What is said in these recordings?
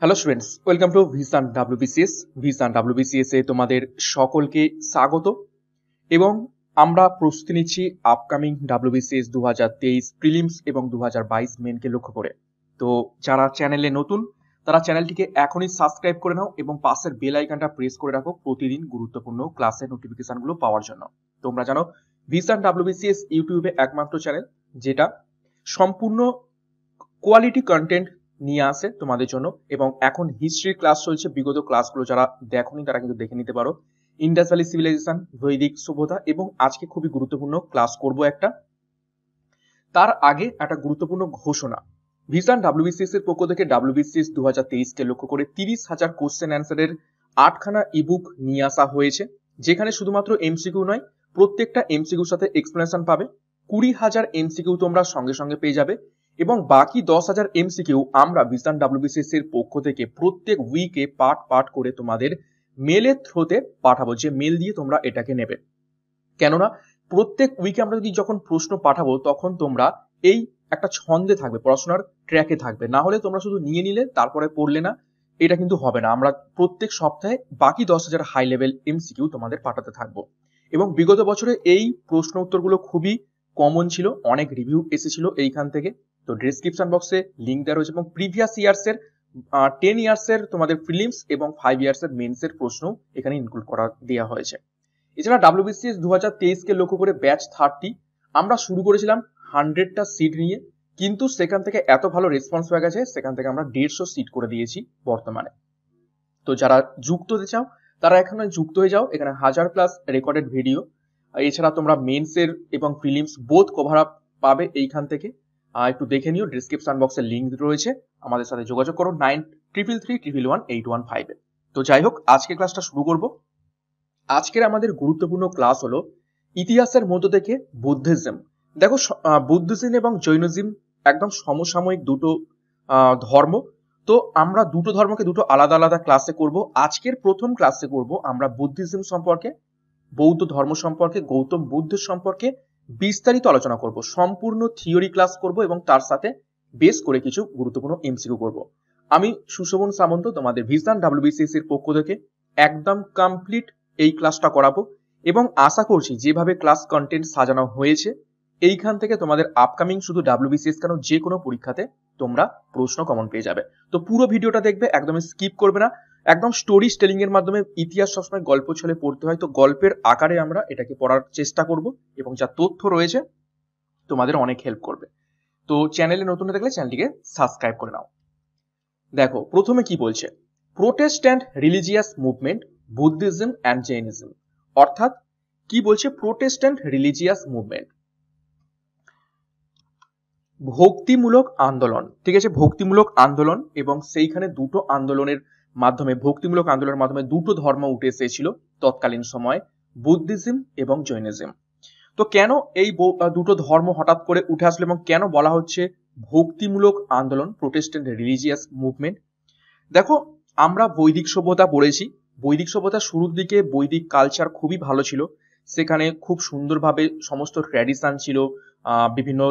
hello students welcome to Vision WBCS Vision WBCS এ তোমাদের সকলকে স্বাগত এবং আমরা প্রস্তুতি নিচ্ছি আপকামিং ডাব্লিউবিসিএস দু হাজার তেইশ প্রিলিমস এবং দু হাজার বাইশ মেনকে লক্ষ্য করে তো যারা চ্যানেলে নতুন তারা চ্যানেলটিকে এখনই সাবস্ক্রাইব করে নাও এবং পাশের বেল আইকনটা প্রেস করে রাখো প্রতিদিন গুরুত্বপূর্ণ ক্লাসের নোটিফিকেশনগুলো পাওয়ার জন্য তোমরা জানো ভিসান ডাব্লিউবিসিএস ইউটিউবে একমাত্র চ্যানেল যেটা সম্পূর্ণ কোয়ালিটি কন্টেন্ট নিয়ে আসে তোমাদের জন্য এবং এখন হিস্ট্রি ক্লাস চলছে বিগত ক্লাসগুলো যারা দেখনি তারা কিন্তু দেখে নিতে পারো ইন্ডাস ভ্যালি সিভিলাইজেশন বৈদিক সভ্যতা এবং আজকে খুবই গুরুত্বপূর্ণ ক্লাস করব একটা তার আগে একটা গুরুত্বপূর্ণ ঘোষণা ভিসান ডাব্লিউবিসিএস এর পক্ষ থেকে ডাব্লিউবিসিএস দু হাজার তেইশকে লক্ষ্য করে তিরিশ হাজার কোশ্চেন অ্যান্সারের আটখানা ইবুক নিয়ে আসা হয়েছে যেখানে শুধুমাত্র এমসিকিউ নয় প্রত্যেকটা এমসিকিউর সাথে এক্সপ্লেনেশন পাবে কুড়ি হাজার এমসিকিউ তোমরা সঙ্গে সঙ্গে পেয়ে যাবে এবং বাকি দশ হাজার এমসিকিউ আমরা বিসান ডাব্লিউবিসিএস এর পক্ষ থেকে প্রত্যেক উইকে পার্ট পার্ট করে তোমাদের মেলের থ্রোতে পাঠাবো যে মেল দিয়ে তোমরা এটাকে নেবে কেননা প্রত্যেক উইকে আমরা যদি যখন প্রশ্ন পাঠাবো তখন তোমরা এই একটা ছন্দে থাকবে পড়াশোনার ট্র্যাকে থাকবে না হলে তোমরা শুধু নিয়ে নিলে তারপরে পড়লে না এটা কিন্তু হবে না আমরা প্রত্যেক সপ্তাহে বাকি দশ হাজার হাই লেভেল এমসিকিউ তোমাদের পাঠাতে থাকবো এবং বিগত বছরে এই প্রশ্ন উত্তরগুলো খুবই কমন ছিল অনেক রিভিউ এসেছিল এইখান থেকে তো ডিসক্রিপশন বক্সে লিঙ্ক দেওয়া রয়েছে এবং প্রিভিয়াস ইয়ার্সের টেন ইয়ার্সের তোমাদের ফিলিমস এবং ফাইভ ইয়ার্সের মেন্সের প্রশ্ন এখানে ইনক্লুড করা দেওয়া হয়েছে এছাড়া ডাব্লিউবিসিএস দু হাজার তেইশকে লক্ষ্য করে ব্যাচ থার্টি আমরা শুরু করেছিলাম হান্ড্রেডটা সিট নিয়ে কিন্তু সেখান থেকে এত ভালো রেসপন্স হয়ে গেছে সেখান থেকে আমরা দেড়শো সিট করে দিয়েছি বর্তমানে তো যারা যুক্ত হতে চাও তারা এখানে যুক্ত হয়ে যাও এখানে হাজার প্লাস রেকর্ডেড ভিডিও এছাড়া তোমরা মেন্সের এবং ফিলিমস বোধ কভার আপ পাবে এইখান থেকে একটু দেখে নিও ডিসক্রিপশন বক্সে লিঙ্ক রয়েছে আমাদের সাথে যোগাযোগ করো nine triple three triple one eight one ফাইভে তো যাই হোক আজকের ক্লাসটা শুরু করব আজকের আমাদের গুরুত্বপূর্ণ ক্লাস হলো ইতিহাসের মধ্য থেকে বুদ্ধিজম দেখো বুদ্ধিজম এবং জৈনজিম একদম সমসাময়িক দুটো ধর্ম তো আমরা দুটো ধর্মকে দুটো আলাদা আলাদা ক্লাসে করব আজকের প্রথম ক্লাসে করব আমরা বুদ্ধিজম সম্পর্কে বৌদ্ধ ধর্ম সম্পর্কে গৌতম বুদ্ধ সম্পর্কে বিস্তারিত আলোচনা করব সম্পূর্ণ থিওরি ক্লাস করব এবং তার সাথে বেস করে কিছু গুরুত্বপূর্ণ এমসিকিউ করব আমি সুশোভন সামন্ত তোমাদের ভিসান ডাব্লিউবিসিএস এর পক্ষ থেকে একদম কমপ্লিট এই ক্লাসটা করাবো এবং আশা করছি যেভাবে ক্লাস কন্টেন্ট সাজানো হয়েছে এইখান থেকে তোমাদের আপকামিং শুধু ডাব্লিউবিসিএস কেন যে কোনো পরীক্ষাতে তোমরা প্রশ্ন কমন পেয়ে যাবে তো পুরো ভিডিওটা দেখবে একদম স্কিপ করবে না একদম স্টোরি স্টেলিং এর মাধ্যমে ইতিহাস সবসময় গল্প ছলে পড়তে হয় তো গল্পের আকারে আমরা এটাকে পড়ার চেষ্টা করব এবং যা তথ্য রয়েছে তোমাদের অনেক হেল্প করবে তো চ্যানেলে নতুন হয়ে থাকলে চ্যানেলটিকে সাবস্ক্রাইব করে নাও দেখো প্রথমে কি বলছে Protestant religious movement Buddhism and Jainism অর্থাৎ কি বলছে প্রোটেস্ট্যান্ট রিলিজিয়াস মুভমেন্ট ভক্তিমূলক আন্দোলন ঠিক আছে ভক্তিমূলক আন্দোলন এবং সেইখানে দুটো আন্দোলনের মাধ্যমে ভক্তিমূলক আন্দোলনের মাধ্যমে দুটো ধর্ম উঠে এসেছিল তৎকালীন সময় বুদ্ধিজম এবং জৈনিজম তো কেন এই দুটো ধর্ম হঠাৎ করে উঠে আসলো এবং কেন বলা হচ্ছে ভক্তিমূলক আন্দোলন প্রোটেস্ট্যান্ট রিলিজিয়াস মুভমেন্ট দেখো আমরা বৈদিক সভ্যতা পড়েছি বৈদিক সভ্যতা শুরুর দিকে বৈদিক কালচার খুবই ভালো ছিল সেখানে খুব সুন্দরভাবে সমস্ত ট্র্যাডিশন ছিল বিভিন্ন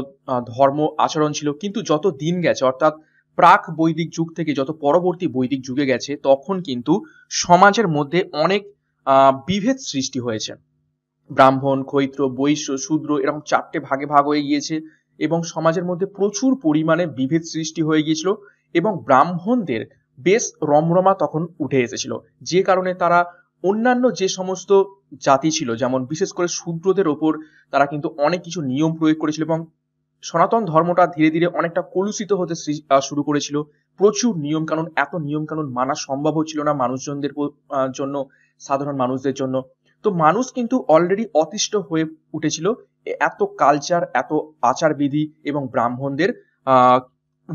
ধর্ম আচরণ ছিল কিন্তু যত দিন গেছে অর্থাৎ প্রাক বৈদিক যুগ থেকে যত পরবর্তী বৈদিক যুগে গেছে তখন কিন্তু সমাজের মধ্যে অনেক বিভেদ সৃষ্টি হয়েছে ব্রাহ্মণ ক্ষৈত্র বৈশ্য শূদ্র এরকম চারটে ভাগে ভাগ হয়ে গিয়েছে এবং সমাজের মধ্যে প্রচুর পরিমাণে বিভেদ সৃষ্টি হয়ে গিয়েছিল এবং ব্রাহ্মণদের বেশ রমরমা তখন উঠে এসেছিল যে কারণে তারা অন্যান্য যে সমস্ত জাতি ছিল যেমন বিশেষ করে শূদ্রদের ওপর তারা কিন্তু অনেক কিছু নিয়ম প্রয়োগ করেছিল এবং সনাতন ধর্মটা ধীরে ধীরে অনেকটা কলুষিত হতে শুরু করেছিল প্রচুর নিয়ম কানুন এত নিয়ম কানুন মানা সম্ভব হচ্ছিল না মানুষজনদের জন্য সাধারণ মানুষদের জন্য তো মানুষ কিন্তু অলরেডি অতিষ্ঠ হয়ে উঠেছিল এত কালচার এত আচার বিধি এবং ব্রাহ্মণদের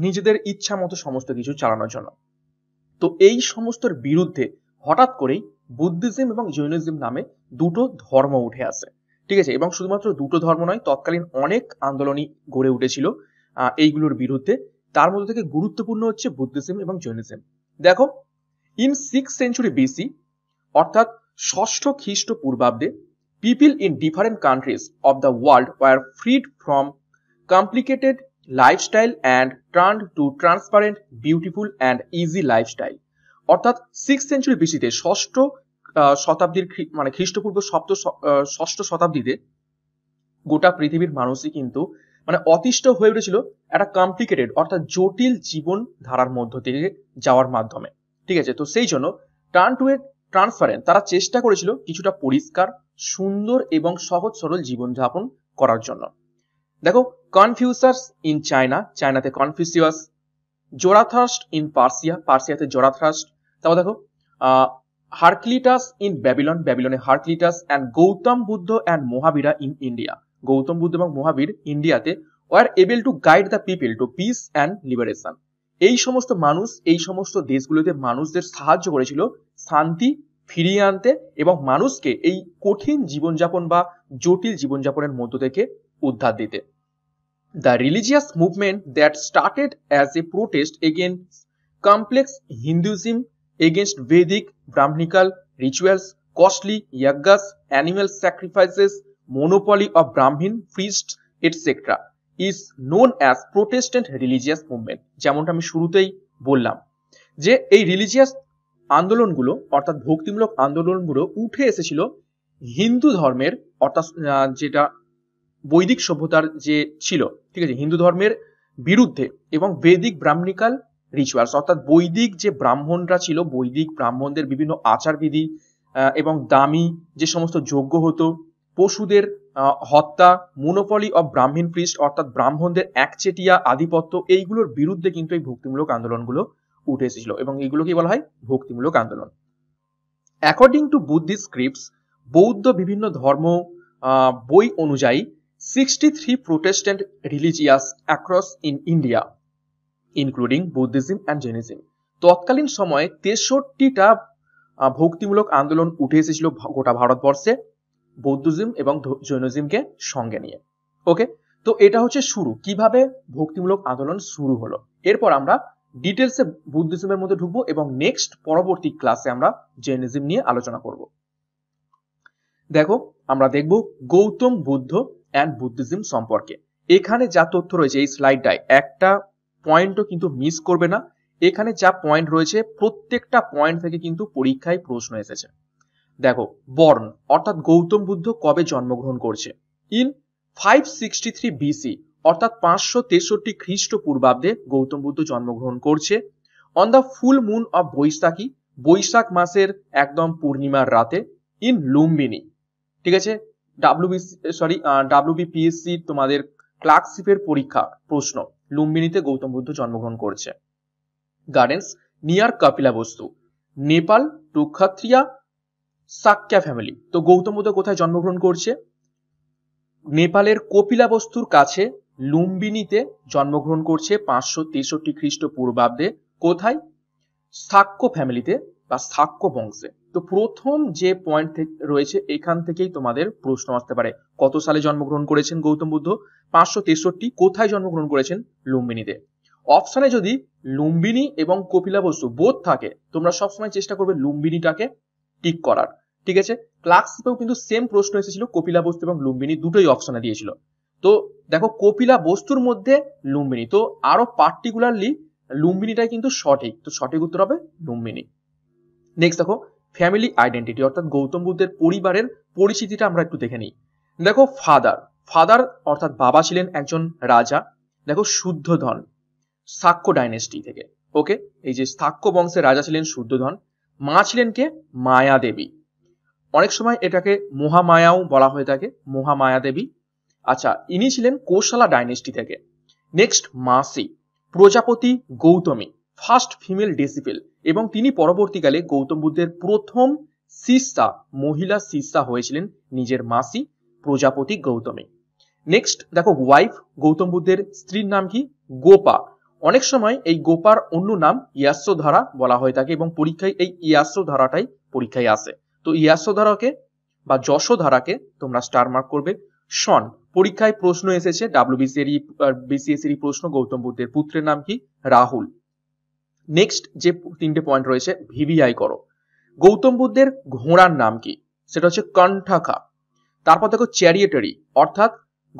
নিজেদের ইচ্ছা মতো সমস্ত কিছু চালানোর জন্য তো এই সমস্তর বিরুদ্ধে হঠাৎ করেই বুদ্ধিজম এবং জৈনিজম নামে দুটো ধর্ম উঠে আসে ঠিক আছে এবং শুধুমাত্র দুটো ধর্ম নয় তৎকালীন অনেক আন্দোলনই গড়ে উঠেছিল এইগুলোর বিরুদ্ধে তার মধ্যে থেকে গুরুত্বপূর্ণ হচ্ছে বুদ্ধিজম এবং জৈনিজম দেখো ইন সিক্স সেঞ্চুরি বিসি অর্থাৎ ষষ্ঠ খ্রিস্ট পূর্বাব্দে people in different countries of the world were freed from complicated lifestyle and turn to transparent beautiful and easy lifestyle অর্থাৎ সিক্স সেঞ্চুরি বিসিতে ষষ্ঠ শতাব্দীর মানে খ্রিস্টপূর্ব সপ্ত ষষ্ঠ শতাব্দীতে গোটা পৃথিবীর মানুষই কিন্তু মানে অতিষ্ঠ হয়ে উঠেছিল একটা কমপ্লিকেটেড অর্থাৎ জটিল জীবন ধারার মধ্য থেকে যাওয়ার মাধ্যমে ঠিক আছে তো সেই জন্য টার্ন টু এ ট্রান্সফারেন্স তারা চেষ্টা করেছিল কিছুটা পরিষ্কার সুন্দর এবং সহজ সরল জীবনযাপন করার জন্য দেখো কনফিউসার্স ইন চায়না চায়নাতে কনফিউসিয়াস জোরাথ্রাস্ট ইন পার্সিয়া পার্সিয়াতে জোরাথ্রাস্ট তারপর দেখো হার্কলিটাস ইন ব্যাবিলন ব্যাবিলনে Heraclitus and Gautam Buddha and Mahavira in India Gautam Buddha এবং মহাবীর ইন্ডিয়াতে were able to guide the people to peace and liberation এই সমস্ত মানুষ এই সমস্ত দেশগুলোতে মানুষদের সাহায্য করেছিল শান্তি ফিরিয়ে আনতে এবং মানুষকে এই কঠিন জীবনযাপন বা জটিল জীবনযাপনের মধ্য থেকে উদ্ধার দিতে the religious movement that started as a protest again complex Hinduism against Vedic Brahmanical rituals costly yagas animal sacrifices monopoly of Brahmin priest etcetera is known as Protestant religious movement যেমনটা আমি শুরুতেই বললাম যে এই রিলিজিয়াস আন্দোলনগুলো অর্থাৎ ভক্তিমূলক আন্দোলনগুলো উঠে এসেছিল হিন্দু ধর্মের অর্থাৎ যেটা বৈদিক সভ্যতার যে ছিল ঠিক আছে হিন্দু ধর্মের বিরুদ্ধে এবং বেদিক ব্রাহ্মিকাল রিচুয়ালস অর্থাৎ বৈদিক যে ব্রাহ্মণরা ছিল বৈদিক ব্রাহ্মণদের বিভিন্ন আচারবিধি এবং দামি যে সমস্ত যোগ্য হতো পশুদের হত্যা মনোপলি অব ব্রাহ্মণ পৃষ্ঠ অর্থাৎ ব্রাহ্মণদের একচেটিয়া আধিপত্য এইগুলোর বিরুদ্ধে কিন্তু এই ভক্তিমূলক আন্দোলনগুলো উঠে এসেছিল এবং এইগুলোকে বলা হয় ভক্তিমূলক আন্দোলন অ্যাকর্ডিং টু বুদ্ধিস্ট স্ক্রিপ্টস বৌদ্ধ বিভিন্ন ধর্ম বই অনুযায়ী sixty three Protestant religious across in India including Buddhism and Jainism তৎকালীন সময়ে তেষট্টিটা ভক্তিমূলক আন্দোলন উঠে এসেছিল গোটা ভারতবর্ষে বৌদ্ধজম এবং জৈনজিমকে সঙ্গে নিয়ে ওকে তো এটা হচ্ছে শুরু কিভাবে ভক্তিমূলক আন্দোলন শুরু হলো এরপর আমরা ডিটেলসে বুদ্ধিজমের মধ্যে ঢুকবো এবং নেক্সট পরবর্তী ক্লাসে আমরা জৈনজিম নিয়ে আলোচনা করব দেখো আমরা দেখব গৌতম বুদ্ধ অ্যান্ড বুদ্ধিজম সম্পর্কে এখানে যা তথ্য রয়েছে এই স্লাইডটায় একটা পয়েন্টও কিন্তু মিস করবে না এখানে যা পয়েন্ট রয়েছে প্রত্যেকটা পয়েন্ট থেকে কিন্তু পরীক্ষায় প্রশ্ন এসেছে দেখো বর্ণ অর্থাৎ গৌতম বুদ্ধ কবে জন্মগ্রহণ করছে in five sixty three BC অর্থাৎ পাঁচশো তেষট্টি খ্রিস্টপূর্বাব্দে গৌতম বুদ্ধ জন্মগ্রহণ করছে on the full moon of Vaishakhi বৈশাখ মাসের একদম পূর্ণিমার রাতে ইন লুম্বিনী ঠিক আছে ডাব্লিউবি সরি পিএসসি তোমাদের ক্লার্কশিপের পরীক্ষা প্রশ্ন লুম্বিনীতে গৌতম বুদ্ধ জন্মগ্রহণ করেছে gardens near Kapilavastu Nepal to Kshatriya Shakya family তো গৌতম বুদ্ধ কোথায় জন্মগ্রহণ করছে নেপালের কপিলা বস্তুর কাছে লুম্বিনীতে জন্মগ্রহণ করছে পাঁচশো তেষট্টি খ্রিস্টপূর্বাব্দে কোথায় সাক্য ফ্যামিলিতে বা সাক্য বংশে তো প্রথম যে পয়েন্ট রয়েছে এখান থেকেই তোমাদের প্রশ্ন আসতে পারে কত সালে জন্মগ্রহণ করেছেন গৌতম বুদ্ধ পাঁচশো তেষট্টি কোথায় জন্মগ্রহণ করেছেন লুম্বিনীতে অপশানে যদি লুম্বিনী এবং কপিলা বস্তু বোধ থাকে তোমরা সবসময় চেষ্টা করবে লুম্বিনীটাকে টিক করার ঠিক আছে ক্লার্কশিপেও কিন্তু সেম প্রশ্ন এসেছিল কপিলা বস্তু এবং লুম্বিনী দুটোই অপশানে দিয়েছিল তো দেখো কপিলা বস্তুর মধ্যে লুম্বিনী তো আরো পার্টিকুলারলি লুম্বিনীটাই কিন্তু সঠিক তো সঠিক উত্তর হবে লুম্বিনী নেক্সট দেখো ফ্যামিলি আইডেন্টিটি অর্থাৎ গৌতম বুদ্ধের পরিবারের পরিচিতিটা আমরা একটু দেখে নিই দেখো ফাদার ফাদার অর্থাৎ বাবা ছিলেন একজন রাজা দেখো শুদ্ধধন সাক্ষ্য ডাইনেস্টি থেকে ওকে এই যে সাক্ষ্য বংশের রাজা ছিলেন শুদ্ধধন মা ছিলেন কে মায়া দেবী অনেক সময় এটাকে মহামায়াও বলা হয়ে থাকে মহামায়া দেবী আচ্ছা ইনি ছিলেন কোশালা ডাইনেস্টি থেকে নেক্সট মাসি প্রজাপতি গৌতমী ফার্স্ট ফিমেল ডেসিপেল এবং তিনি পরবর্তীকালে গৌতম বুদ্ধের প্রথম শিষ্যা মহিলা শিষ্যা হয়েছিলেন নিজের মাসি প্রজাপতি গৌতমে নেক্সট দেখো ওয়াইফ গৌতম বুদ্ধের স্ত্রীর নাম কি গোপা অনেক সময় এই গোপার অন্য নাম ইয়াস্যধারা বলা হয়ে থাকে এবং পরীক্ষায় এই ইয়াস্যধারাটাই পরীক্ষায় আসে তো ইয়াস্যধারাকে বা যশোধারাকে তোমরা স্টার মার্ক করবে শন পরীক্ষায় প্রশ্ন এসেছে ডাব্লিউবিসিএরই বিসিএসির প্রশ্ন গৌতম বুদ্ধের পুত্রের নাম কি রাহুল নেক্সট যে তিনটে পয়েন্ট রয়েছে ভিভিআই করো গৌতম বুদ্ধের ঘোড়ার নাম কি সেটা হচ্ছে কণ্ঠাকা তারপর দেখো চ্যারিয়েটারি অর্থাৎ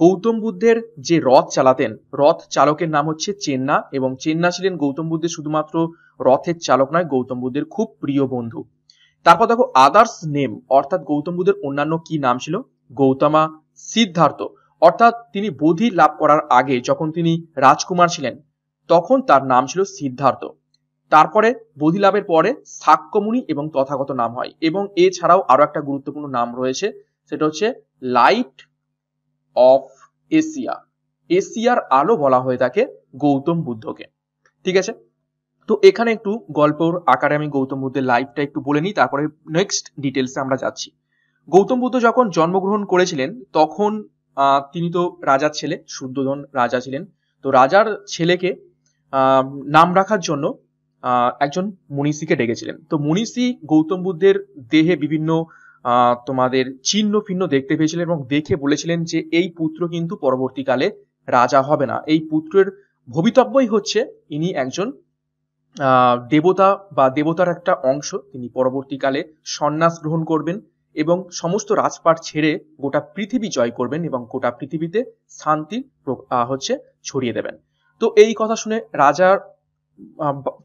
গৌতম বুদ্ধের যে রথ চালাতেন রথ চালকের নাম হচ্ছে চেন্না এবং চেন্না ছিলেন গৌতম বুদ্ধের শুধুমাত্র রথের চালক নয় গৌতম বুদ্ধের খুব প্রিয় বন্ধু তারপর দেখো আদার্স নেম অর্থাৎ গৌতম বুদ্ধের অন্যান্য কি নাম ছিল গৌতমা সিদ্ধার্থ অর্থাৎ তিনি বোধি লাভ করার আগে যখন তিনি রাজকুমার ছিলেন তখন তার নাম ছিল সিদ্ধার্থ তারপরে বোধিলাভের পরে সাক্যমুনি এবং তথাগত নাম হয় এবং এছাড়াও আরো একটা গুরুত্বপূর্ণ নাম রয়েছে সেটা হচ্ছে লাইট অফ এশিয়া এশিয়ার আলো বলা হয়ে থাকে গৌতম বুদ্ধকে ঠিক আছে তো এখানে একটু গল্পর আকারে আমি গৌতম বুদ্ধের লাইফটা একটু বলে নিই তারপরে নেক্সট ডিটেলসে আমরা যাচ্ছি গৌতম বুদ্ধ যখন জন্মগ্রহণ করেছিলেন তখন তিনি তো রাজার ছেলে শুদ্ধোধন রাজা ছিলেন তো রাজার ছেলেকে নাম রাখার জন্য একজন মনীষীকে ডেকেছিলেন তো মনীষী গৌতম বুদ্ধের দেহে বিভিন্ন তোমাদের চিহ্ন ফিন্ন দেখতে পেয়েছিলেন এবং দেখে বলেছিলেন যে এই পুত্র কিন্তু পরবর্তীকালে রাজা হবে না এই পুত্রের ভবিতব্যই হচ্ছে ইনি একজন দেবতা বা দেবতার একটা অংশ তিনি পরবর্তীকালে সন্ন্যাস গ্রহণ করবেন এবং সমস্ত রাজপাট ছেড়ে গোটা পৃথিবী জয় করবেন এবং গোটা পৃথিবীতে শান্তি হচ্ছে ছড়িয়ে দেবেন তো এই কথা শুনে রাজার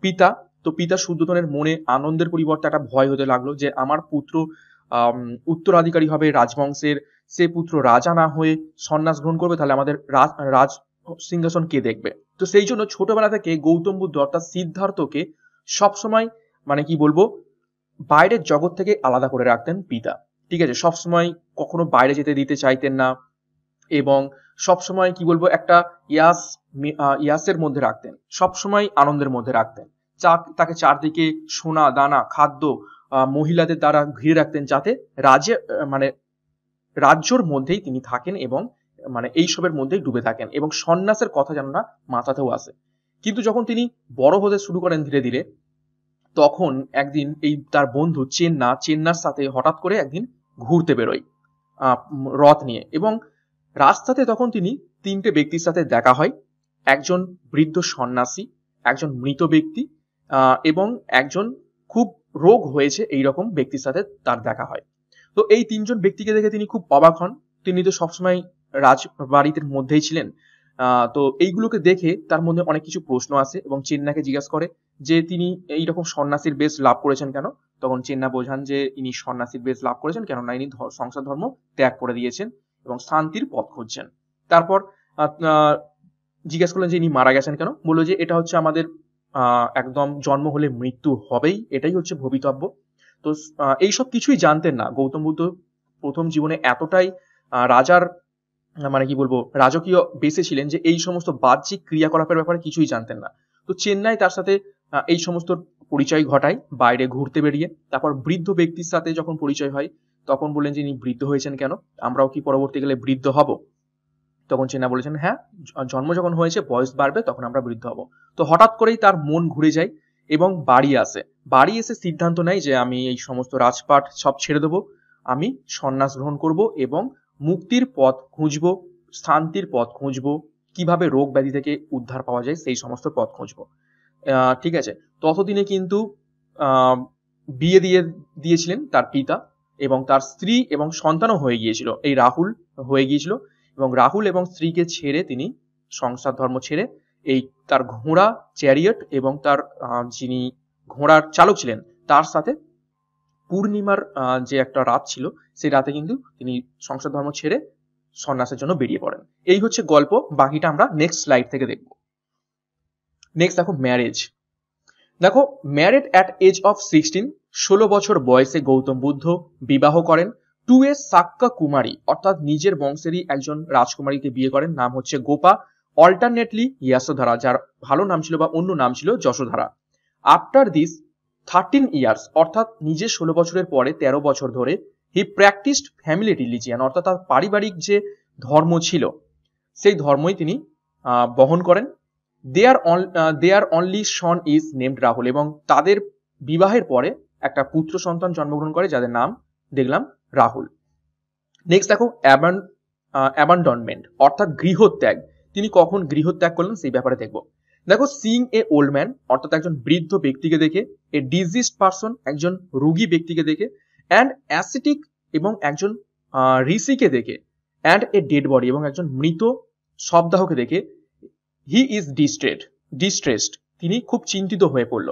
পিতা তো পিতা সুদ্যোধনের মনে আনন্দের পরিবর্তে একটা ভয় হতে লাগলো যে আমার পুত্র উত্তরাধিকারী হবে রাজবংশের সে পুত্র রাজা না হয়ে সন্ন্যাস গ্রহণ করবে তাহলে আমাদের রাজ রাজ সিংহাসন কে দেখবে তো সেই জন্য ছোটবেলা থেকে গৌতম বুদ্ধ অর্থাৎ সিদ্ধার্থকে সবসময় মানে কি বলবো বাইরের জগৎ থেকে আলাদা করে রাখতেন পিতা ঠিক আছে সবসময় কখনো বাইরে যেতে দিতে চাইতেন না এবং সবসময় কি বলবো একটা ইয়াস ইয়াসের মধ্যে রাখতেন সবসময় আনন্দের মধ্যে রাখতেন চা তাকে চারদিকে সোনা দানা খাদ্য মহিলাদের দ্বারা ঘিরে রাখতেন যাতে রাজে মানে রাজ্যর মধ্যেই তিনি থাকেন এবং মানে এইসবের মধ্যেই ডুবে থাকেন এবং সন্ন্যাসের কথা যেন না মাথাতেও আসে কিন্তু যখন তিনি বড় হতে শুরু করেন ধীরে ধীরে তখন একদিন এই তার বন্ধু চেন্না চেন্নার সাথে হঠাৎ করে একদিন ঘুরতে বেরোয় রথ নিয়ে এবং রাস্তাতে তখন তিনি তিনটে ব্যক্তির সাথে দেখা হয় একজন বৃদ্ধ সন্ন্যাসী একজন মৃত ব্যক্তি এবং একজন খুব রোগ হয়েছে এই রকম ব্যক্তির সাথে তার দেখা হয় তো এই তিনজন ব্যক্তিকে দেখে তিনি খুব অবাক হন তিনি তো সবসময় বাড়িতে মধ্যেই ছিলেন তো এইগুলোকে দেখে তার মধ্যে অনেক কিছু প্রশ্ন আসে এবং চেন্নাকে জিজ্ঞাসা করে যে তিনি এই রকম সন্ন্যাসীর বেশ লাভ করেছেন কেন তখন চেন্না বোঝান যে ইনি সন্ন্যাসীর বেশ লাভ করেছেন কেননা ইনি সংসার ধর্ম ত্যাগ করে দিয়েছেন এবং শান্তির পথ খুঁজছেন তারপর জিজ্ঞেস করলেন যে ইনি মারা গেছেন কেন বললো যে এটা হচ্ছে আমাদের একদম জন্ম হলে মৃত্যু হবেই এটাই হচ্ছে ভবিতব্য তো এইসব কিছুই জানতেন না গৌতম বুদ্ধ প্রথম জীবনে এতটাই রাজার মানে কি বলবো রাজকীয় বেঁচে ছিলেন যে এই সমস্ত বাহ্যিক ক্রিয়াকলাপের ব্যাপারে কিছুই জানতেন না তো চেন্নাই তার সাথে এই সমস্ত পরিচয় ঘটায় বাইরে ঘুরতে বেরিয়ে তারপর বৃদ্ধ ব্যক্তির সাথে যখন পরিচয় হয় তখন বললেন যে ইনি বৃদ্ধ হয়েছেন কেন আমরাও কি পরবর্তীকালে বৃদ্ধ হব তখন চেনা বলেছেন হ্যাঁ জন্ম যখন হয়েছে বয়স বাড়বে তখন আমরা বৃদ্ধ হব তো হঠাৎ করেই তার মন ঘুরে যায় এবং বাড়ি আসে বাড়ি এসে সিদ্ধান্ত নেয় যে আমি এই সমস্ত রাজপাট সব ছেড়ে দেবো আমি সন্ন্যাস গ্রহণ করব এবং মুক্তির পথ খুঁজব শান্তির পথ খুঁজব কিভাবে রোগ ব্যাধি থেকে উদ্ধার পাওয়া যায় সেই সমস্ত পথ খুঁজব ঠিক আছে ততদিনে কিন্তু বিয়ে দিয়ে দিয়েছিলেন তার পিতা এবং তার স্ত্রী এবং সন্তানও হয়ে গিয়েছিল এই রাহুল হয়ে গিয়েছিল এবং রাহুল এবং স্ত্রীকে ছেড়ে তিনি সংসার ধর্ম ছেড়ে এই তার ঘোড়া চ্যারিয়ট এবং তার যিনি ঘোড়ার চালক ছিলেন তার সাথে পূর্ণিমার যে একটা রাত ছিল সেই রাতে কিন্তু তিনি সংসার ধর্ম ছেড়ে সন্ন্যাসের জন্য বেরিয়ে পড়েন এই হচ্ছে গল্প বাকিটা আমরা নেক্সট স্লাইড থেকে দেখব নেক্সট দেখো ম্যারেজ দেখো married at age of sixteen ষোলো বছর বয়সে গৌতম বুদ্ধ বিবাহ করেন টু এ সাক্কা কুমারী অর্থাৎ নিজের বংশেরই একজন রাজকুমারীকে বিয়ে করেন নাম হচ্ছে গোপা অল্টারনেটলি ইয়াসোধারা যার ভালো নাম ছিল বা অন্য নাম ছিল Yashodhara after this thirteen years অর্থাৎ নিজের ষোলো বছরের পরে ১৩ বছর ধরে হি প্র্যাকটিসড ফ্যামিলি রিলিজিয়ান অর্থাৎ তার পারিবারিক যে ধর্ম ছিল সেই ধর্মই তিনি বহন করেন they are on they are only son is named Rahul এবং তাদের বিবাহের পরে একটা পুত্র সন্তান জন্মগ্রহণ করে যাদের নাম দেখলাম রাহুল নেক্সট দেখো অ্যাবান অ্যাবান্ডনমেন্ট অর্থাৎ গৃহত্যাগ তিনি কখন গৃহত্যাগ করলেন সেই ব্যাপারে দেখব দেখো সিং এ ওল্ড ম্যান অর্থাৎ একজন বৃদ্ধ ব্যক্তিকে দেখে এ ডিজিস্ট পার্সন একজন রুগী ব্যক্তিকে দেখে অ্যান্ড অ্যাসিটিক এবং একজন ঋষিকে দেখে অ্যান্ড এ ডেড বডি এবং একজন মৃত শব্দাহকে দেখে হি ইজ ডিস্ট্রেড ডিস্ট্রেসড তিনি খুব চিন্তিত হয়ে পড়ল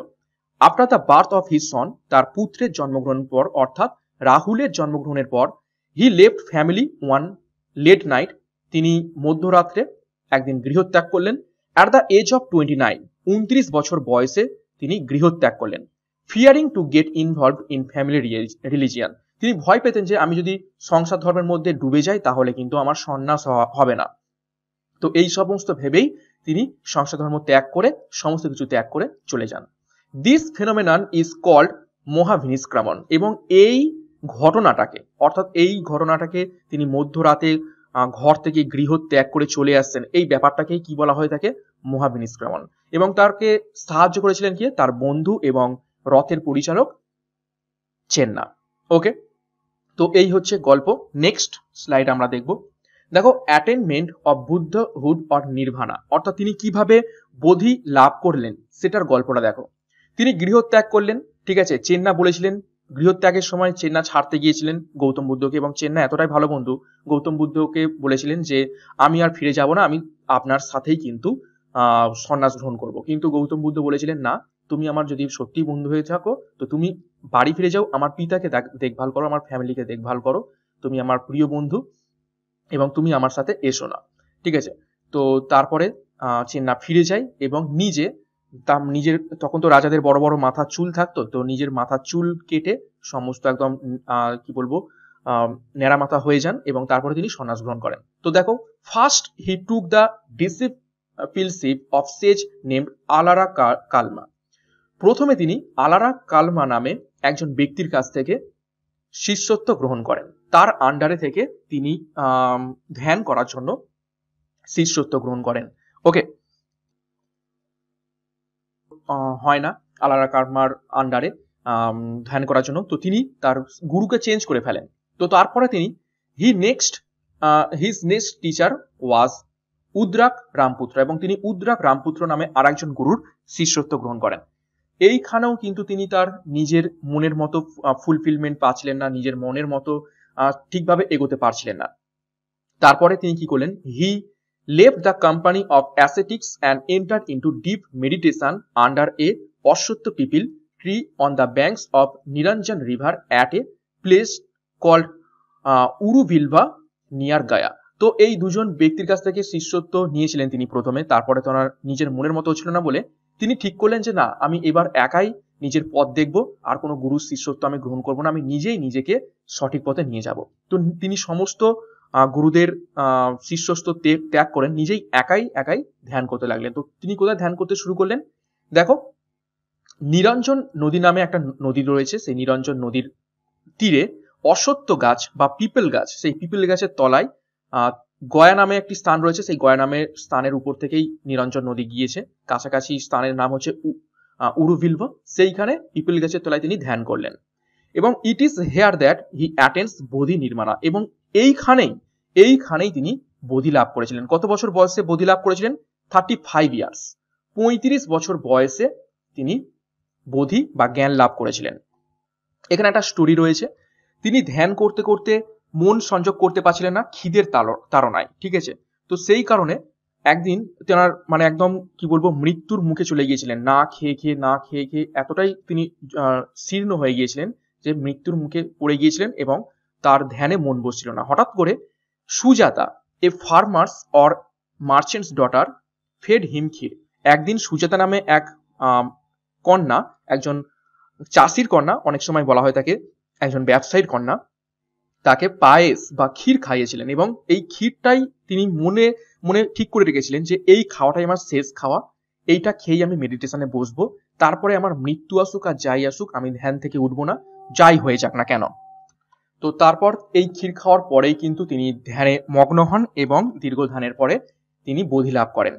after the birth of his son তার পুত্রের জন্মগ্রহণের পর অর্থাৎ রাহুলের জন্মগ্রহণের পর he left family one late night তিনি মধ্যরাত্রে একদিন গৃহত্যাগ করলেন at the age of twenty nine উনত্রিশ বছর বয়সে তিনি গৃহত্যাগ করলেন fearing to get involve in family religion তিনি ভয় পেতেন যে আমি যদি সংসার ধর্মের মধ্যে ডুবে যাই তাহলে কিন্তু আমার সন্ন্যাস হবে না তো এই সমস্ত ভেবেই তিনি সংসার ধর্ম ত্যাগ করে সমস্ত কিছু ত্যাগ করে চলে যান this phenomenon is called Mahabhinishkramana এবং এই ঘটনাটাকে অর্থাৎ এই ঘটনাটাকে তিনি মধ্যরাতে ঘর থেকে গৃহ ত্যাগ করে চলে আসছেন এই ব্যাপারটাকেই কি বলা হয়ে থাকে মহাবিনিষ্ক্রমণ এবং তারকে সাহায্য করেছিলেন কি তার বন্ধু এবং রথের পরিচালক চেন্না ওকে তো এই হচ্ছে গল্প নেক্সট স্লাইড আমরা দেখব দেখো attainment of Buddha hood or nirvana অর্থাৎ তিনি কিভাবে বোধি লাভ করলেন সেটার গল্পটা দেখো তিনি গৃহত্যাগ করলেন ঠিক আছে চেন্না বলেছিলেন গৃহত্যাগের সময় চেন্না ছাড়তে গিয়েছিলেন গৌতম বুদ্ধকে এবং চেন্না এতটাই ভালো বন্ধু গৌতম বুদ্ধকে বলেছিলেন যে আমি আর ফিরে যাব না আমি আপনার সাথেই কিন্তু সন্ন্যাস গ্রহণ করব কিন্তু গৌতম বুদ্ধ বলেছিলেন না তুমি আমার যদি সত্যি বন্ধু হয়ে থাকো তো তুমি বাড়ি ফিরে যাও আমার পিতাকে দেখভাল করো আমার ফ্যামিলিকে দেখভাল করো তুমি আমার প্রিয় বন্ধু এবং তুমি আমার সাথে এসো না ঠিক আছে তো তারপরে চেন্না ফিরে যায় এবং নিজে তা নিজের তখন তো রাজাদের বড় বড় মাথা চুল থাকতো তো নিজের মাথা চুল কেটে সমস্ত একদম কি বলবো ন্যাড়া মাথা হয়ে যান এবং তারপরে তিনি সন্ন্যাস গ্রহণ করেন তো দেখো first he took the disciple of sage named Alara Kalama প্রথমে তিনি আলারা কালমা নামে একজন ব্যক্তির কাছ থেকে শিষ্যত্ব গ্রহণ করেন তার আন্ডারে থেকে তিনি ধ্যান করার জন্য শিষ্যত্ব গ্রহণ করেন ওকে হয় না আলারা কার্মার আন্ডারে ধ্যান করার জন্য তো তিনি তার গুরুকে চেঞ্জ করে ফেলেন তো তারপরে তিনি he next his next teacher was Udraka Ramaputra এবং তিনি উদ্রাক রামপুত্র নামে আরেকজন গুরুর শিষ্যত্ব গ্রহণ করেন এইখানেও কিন্তু তিনি তার নিজের মনের মতো ফুলফিলমেন্ট পাচ্ছিলেন না নিজের মনের মতো ঠিকভাবে এগোতে পারছিলেন না তারপরে তিনি কি করলেন হি লেভ the company of ascetics and enter into deep meditation under a Ashvattha peepal tree on the banks of Niranjan river at a place called Uruvilva near Gaya তো এই দুজন ব্যক্তির কাছ থেকে শিষ্যত্ব নিয়েছিলেন তিনি প্রথমে তারপরে তো ওনার নিজের মনের মতো ছিল না বলে তিনি ঠিক করলেন যে না আমি এবার একাই নিজের পথ দেখব আর কোনো গুরুর শিষ্যত্ব আমি গ্রহণ করবো না আমি নিজেই নিজেকে সঠিক পথে নিয়ে যাব তো তিনি সমস্ত গুরুদের শিষ্যস্থ ত্যাগ ত্যাগ করেন নিজেই একাই একাই ধ্যান করতে লাগলেন তো তিনি কোথায় ধ্যান করতে শুরু করলেন দেখো নিরঞ্জন নদী নামে একটা নদী রয়েছে সেই নিরঞ্জন নদীর তীরে অসত্য গাছ বা পিপেল গাছ সেই পিপেল গাছের তলায় গয়া নামে একটি স্থান রয়েছে সেই গয়া নামের স্থানের উপর থেকেই নিরঞ্জন নদী গিয়েছে কাছাকাছি স্থানের নাম হচ্ছে উরুভিল্ব সেইখানে পিপেল গাছের তলায় তিনি ধ্যান করলেন এবং it is here that he attains Bodhi nirvana এবং এইখানেই এইখানেই তিনি বোধি লাভ করেছিলেন কত বছর বয়সে বোধি লাভ করেছিলেন থার্টি ফাইভ ইয়ার্স পঁয়ত্রিশ বছর বয়সে তিনি বোধি বা জ্ঞান লাভ করেছিলেন এখানে একটা স্টোরি রয়েছে তিনি ধ্যান করতে করতে মন সংযোগ করতে পারছিলেন না খিদের তাড়নায় ঠিক আছে তো সেই কারণে একদিন তেনার মানে একদম কি বলবো মৃত্যুর মুখে চলে গিয়েছিলেন না খেয়ে খেয়ে না খেয়ে খেয়ে এতটাই তিনি শীর্ণ হয়ে গিয়েছিলেন যে মৃত্যুর মুখে পড়ে গিয়েছিলেন এবং তার ধ্যানে মন বসছিল না হঠাৎ করে Sujata a farmer's or merchant's daughter fed him kheer একদিন সুজাতা নামে এক কন্যা একজন চাষির কন্যা অনেক সময় বলা হয় তাকে একজন ব্যবসায়ীর কন্যা তাকে পায়েস বা ক্ষীর খাইয়েছিলেন এবং এই ক্ষীরটাই তিনি মনে মনে ঠিক করে রেখেছিলেন যে এই খাওয়াটাই আমার শেষ খাওয়া এইটা খেয়ে আমি মেডিটেশনে বসবো তারপরে আমার মৃত্যু আসুক আর যাই আসুক আমি ধ্যান থেকে উঠবো না যাই হয়ে যাক না কেন তো তারপর এই ক্ষীর খাওয়ার পরেই কিন্তু তিনি ধ্যানে মগ্ন হন এবং দীর্ঘ ধ্যানের পরে তিনি বোধি লাভ করেন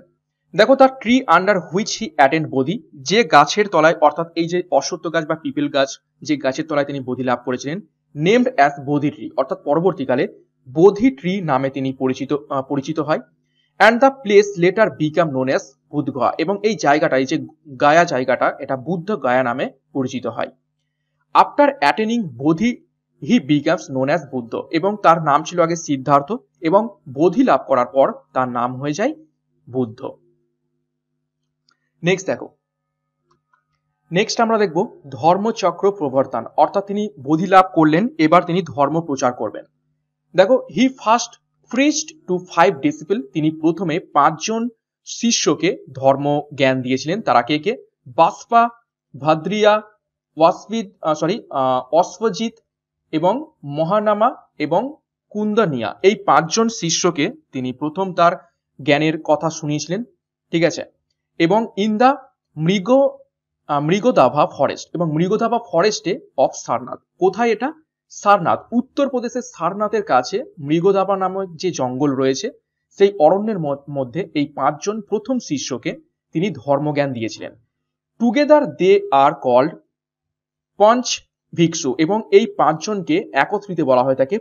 দেখো তার tree under which he attained Bodhi যে গাছের তলায় অর্থাৎ এই যে অশ্বত্থ গাছ বা পিপিল গাছ যে গাছের তলায় তিনি বোধি লাভ করেছিলেন নেমড অ্যাস বোধি ট্রি অর্থাৎ পরবর্তীকালে বোধি ট্রি নামে তিনি পরিচিত পরিচিত হয় and the place later became known as Bodhgaya এবং এই জায়গাটা এই যে গায়া জায়গাটা এটা বুদ্ধ গায়া নামে পরিচিত হয় after attaining Bodhi he becomes known as Buddha এবং তার নাম ছিল আগে সিদ্ধার্থ এবং বোধি লাভ করার পর তার নাম হয়ে যায় বুদ্ধ নেক্সট দেখো নেক্সট আমরা দেখব ধর্মচক্র প্রবর্তন অর্থাৎ তিনি বোধি লাভ করলেন এবার তিনি ধর্ম প্রচার করবেন দেখো he first preached to five disciple তিনি প্রথমে পাঁচজন শিষ্যকে ধর্ম জ্ঞান দিয়েছিলেন তারা কে কে বাসপা ভাদ্রিয়া ওয়াসবিদ সরি অশ্বজিৎ এবং মহানামা এবং কুন্দানিয়া এই পাঁচজন শিষ্যকে তিনি প্রথম তার জ্ঞানের কথা শুনিয়েছিলেন ঠিক আছে এবং ইন দ্য মৃগ মৃগদাভা ফরেস্ট এবং মৃগদাভা ফরেস্টে অফ সারনাথ কোথায় এটা সারনাথ উত্তরপ্রদেশের সারনাথের কাছে মৃগদাভা নামক যে জঙ্গল রয়েছে সেই অরণ্যের মধ্যে এই পাঁচজন প্রথম শিষ্যকে তিনি ধর্মজ্ঞান দিয়েছিলেন টুগেদার দে আর কল্ড পঞ্চ ভিক্ষু এবং এই পাঁচজনকে একত্রিত বলা হয়ে থাকে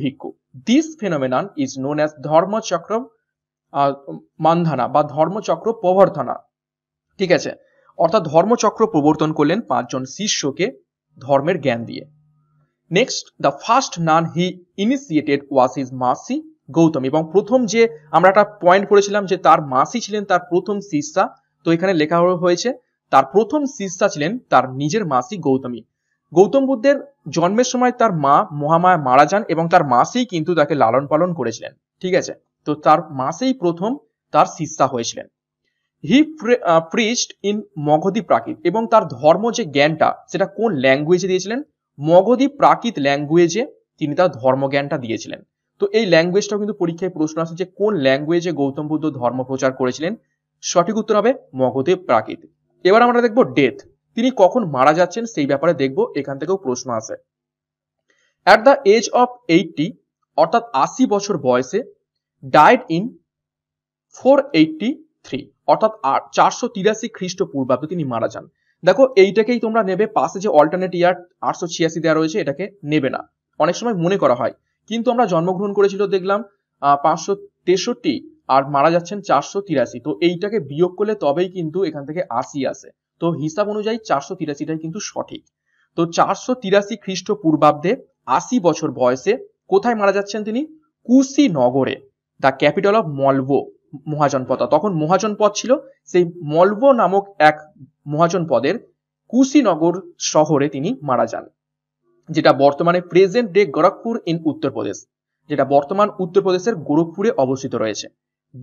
ভিক্ষু this phenomenon is known as Dharmachakra মান্ধানা বা ধর্মচক্র প্রবর্ধনা ঠিক আছে অর্থাৎ ধর্মচক্র প্রবর্তন করলেন পাঁচজন শিষ্যকে ধর্মের জ্ঞান দিয়ে next the first nun he initiated was is মাসি গৌতম এবং প্রথম যে আমরা একটা পয়েন্ট পড়েছিলাম যে তার মাসি ছিলেন তার প্রথম শিষ্যা তো এখানে লেখা হয়েছে তার প্রথম শিষ্যা ছিলেন তার নিজের মাসি গৌতমী গৌতম বুদ্ধের জন্মের সময় তার মা মহামায়া মারা যান এবং তার মাসেই কিন্তু তাকে লালন পালন করেছিলেন ঠিক আছে তো তার মাসেই প্রথম তার শিষ্যা হয়েছিলেন he preached in Magadhi Prakrit এবং তার ধর্ম যে জ্ঞানটা সেটা কোন ল্যাঙ্গুয়েজে দিয়েছিলেন মগধি প্রাকৃত ল্যাঙ্গুয়েজে তিনি তার ধর্মজ্ঞানটা দিয়েছিলেন তো এই ল্যাঙ্গুয়েজটাও কিন্তু পরীক্ষায় প্রশ্ন আসে যে কোন ল্যাঙ্গুয়েজে গৌতম বুদ্ধ ধর্ম প্রচার করেছিলেন সঠিক উত্তর হবে মগধে প্রাকৃত এবার আমরা দেখবো ডেথ তিনি কখন মারা যাচ্ছেন সেই ব্যাপারে দেখব এখান থেকেও প্রশ্ন আসে at the age of eighty অর্থাৎ আশি বছর বয়সে died in four eighty three অর্থাৎ চারশো তিরাশি খ্রিস্টপূর্বাব্দে তিনি মারা যান দেখো এইটাকেই তোমরা নেবে পাশে যে অল্টারনেট ইয়ার আটশো ছিয়াশি দেওয়া রয়েছে এটাকে নেবে না অনেক সময় মনে করা হয় কিন্তু আমরা জন্মগ্রহণ করেছিল দেখলাম পাঁচশো তেষট্টি আর মারা যাচ্ছেন চারশো তিরাশি তো এইটাকে বিয়োগ করলে তবেই কিন্তু এখান থেকে আশি আসে তো হিসাব অনুযায়ী চারশো তিরাশিটাই কিন্তু সঠিক তো চারশো তিরাশি খ্রিস্টপূর্বাব্দে আশি বছর বয়সে কোথায় মারা যাচ্ছেন তিনি কুশিনগরে the capital of Malla Mahajanapada তখন মহাজনপদ ছিল সেই মলভো নামক এক মহাজনপদের কুশিনগর শহরে তিনি মারা যান যেটা বর্তমানে present day Gorakhpur in Uttar Pradesh যেটা বর্তমান উত্তরপ্রদেশের গোরখপুরে অবস্থিত রয়েছে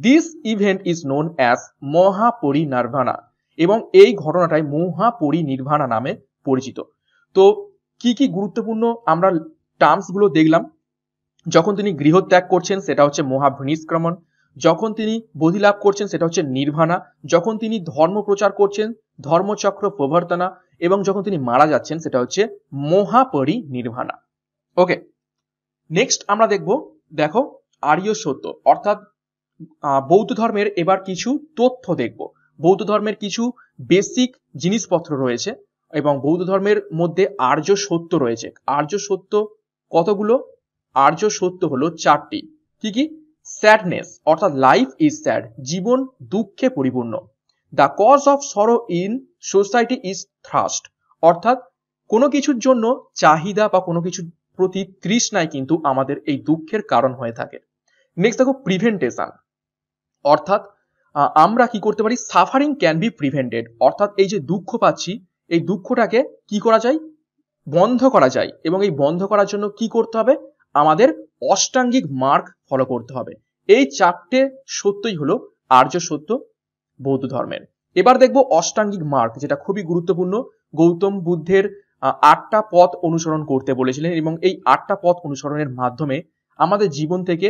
this event is known as Mahaparinirvana এবং এই ঘটনাটাই মহাপরি নির্ভাণা নামে পরিচিত তো কি কি গুরুত্বপূর্ণ আমরা টার্মসগুলো দেখলাম যখন তিনি গৃহত্যাগ করছেন সেটা হচ্ছে মহাভনিষ্ক্রমণ যখন তিনি বোধি লাভ করছেন সেটা হচ্ছে নির্ভাণা যখন তিনি ধর্ম প্রচার করছেন ধর্মচক্র প্রবর্তনা এবং যখন তিনি মারা যাচ্ছেন সেটা হচ্ছে মহাপরি নির্ভাণা ওকে নেক্সট আমরা দেখব দেখো আর্য সত্য অর্থাৎ বৌদ্ধ ধর্মের এবার কিছু তথ্য দেখবো বৌদ্ধ ধর্মের কিছু বেসিক জিনিসপত্র রয়েছে এবং বৌদ্ধ ধর্মের মধ্যে আর্য সত্য রয়েছে আর্য সত্য কতগুলো আর্য সত্য হলো চারটি কি কি স্যাডনেস অর্থাৎ লাইফ ইজ স্যাড জীবন দুঃখে পরিপূর্ণ the cause of sorrow in society is thirst অর্থাৎ কোনো কিছুর জন্য চাহিদা বা কোনো কিছুর প্রতি তৃষ্ণায় কিন্তু আমাদের এই দুঃখের কারণ হয়ে থাকে নেক্সট দেখো প্রিভেন্টেশন অর্থাৎ আমরা কি করতে পারি সাফারিং ক্যান বি প্রিভেন্টেড অর্থাৎ এই যে দুঃখ পাচ্ছি এই দুঃখটাকে কি করা যায় বন্ধ করা যায় এবং এই বন্ধ করার জন্য কি করতে হবে আমাদের অষ্টাঙ্গিক মার্গ ফলো করতে হবে এই চারটে সত্যই হলো আর্য সত্য বৌদ্ধ ধর্মের এবার দেখব অষ্টাঙ্গিক মার্গ যেটা খুবই গুরুত্বপূর্ণ গৌতম বুদ্ধের আটটা পথ অনুসরণ করতে বলেছিলেন এবং এই আটটা পথ অনুসরণের মাধ্যমে আমাদের জীবন থেকে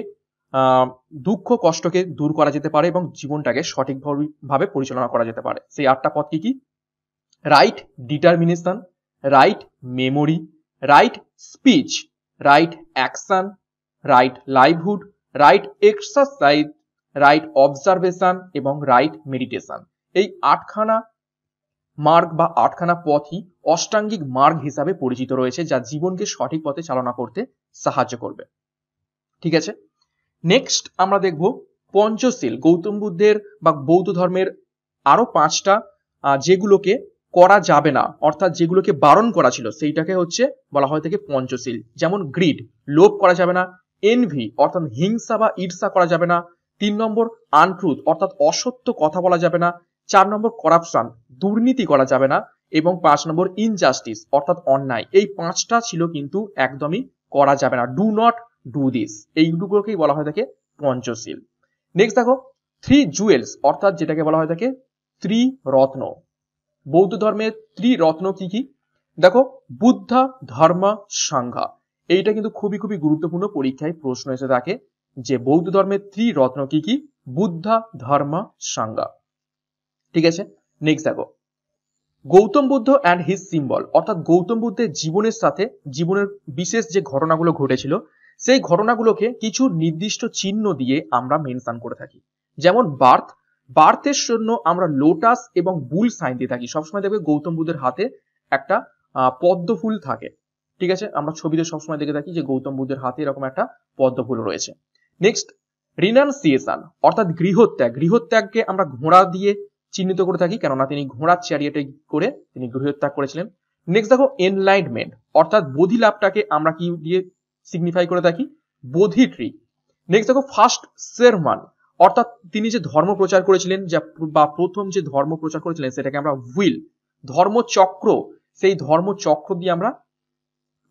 দুঃখ কষ্টকে দূর করা যেতে পারে এবং জীবনটাকে সঠিকভাবে পরিচালনা করা যেতে পারে সেই আটটা পথ কি কি right determination right memory right speech right action right livelihood right exercise right observation এবং রাইট মেডিটেশন এই আটখানা মার্গ বা আটখানা পথই অষ্টাঙ্গিক মার্গ হিসাবে পরিচিত রয়েছে যা জীবনকে সঠিক পথে চালনা করতে সাহায্য করবে ঠিক আছে নেক্সট আমরা দেখব পঞ্চশীল গৌতম বুদ্ধের বা বৌদ্ধ ধর্মের আরো পাঁচটা যেগুলোকে করা যাবে না অর্থাৎ যেগুলোকে বারণ করা ছিল সেইটাকে হচ্ছে বলা হয় থেকে পঞ্চশীল যেমন গ্রিড লোভ করা যাবে না এনভি অর্থাৎ হিংসা বা ঈর্ষা করা যাবে না তিন নম্বর আনট্রুথ অর্থাৎ অসত্য কথা বলা যাবে না চার নম্বর করাপশন দুর্নীতি করা যাবে না এবং পাঁচ নম্বর ইনজাস্টিস অর্থাৎ অন্যায় এই পাঁচটা ছিল কিন্তু একদমই করা যাবে না ডু নট ডু দিস এই বলা হয় থাকে পঞ্চশীল নেক্সট দেখো থ্রি জুয়েলস অর্থাৎ যেটাকে বলা হয় থাকে ত্রিরত্ন বৌদ্ধ ধর্মের ত্রিরত্ন কি কি দেখো বুদ্ধা ধর্মা সাংঘা এইটা কিন্তু খুবই খুবই গুরুত্বপূর্ণ পরীক্ষায় প্রশ্ন এসে থাকে যে বৌদ্ধ ধর্মের ত্রিরত্ন কি কি বুদ্ধা ধর্মা সাংঘা ঠিক আছে নেক্সট দেখো Gautam Buddha and his symbol অর্থাৎ গৌতম বুদ্ধের জীবনের সাথে জীবনের বিশেষ যে ঘটনাগুলো ঘটেছিল সেই ঘটনাগুলোকে কিছু নির্দিষ্ট চিহ্ন দিয়ে আমরা মেনশন করে থাকি যেমন বার্থ বার্থের জন্য আমরা লোটাস এবং বুল সাইন দিয়ে থাকি সবসময় দেখবে গৌতম বুদ্ধের হাতে একটা পদ্ম ফুল থাকে ঠিক আছে আমরা ছবিতে সবসময় দেখে থাকি যে গৌতম বুদ্ধের হাতে এরকম একটা পদ্ম ফুল রয়েছে নেক্সট রিনান্সিয়েশন অর্থাৎ গৃহত্যাগ গৃহত্যাগকে আমরা ঘোড়া দিয়ে চিহ্নিত করে থাকি কেননা তিনি ঘোড়ার চ্যারিয়েটে করে তিনি গৃহত্যাগ করেছিলেন নেক্সট দেখো এনলাইনমেন্ট অর্থাৎ বোধি লাভটাকে আমরা কি দিয়ে সিগনিফাই করে থাকি বোধি ট্রি নেক্সট দেখো ফার্স্ট সেরমান অর্থাৎ তিনি যে ধর্ম প্রচার করেছিলেন যা বা প্রথম যে ধর্ম প্রচার করেছিলেন সেটাকে আমরা হুইল ধর্মচক্র সেই ধর্মচক্র দিয়ে আমরা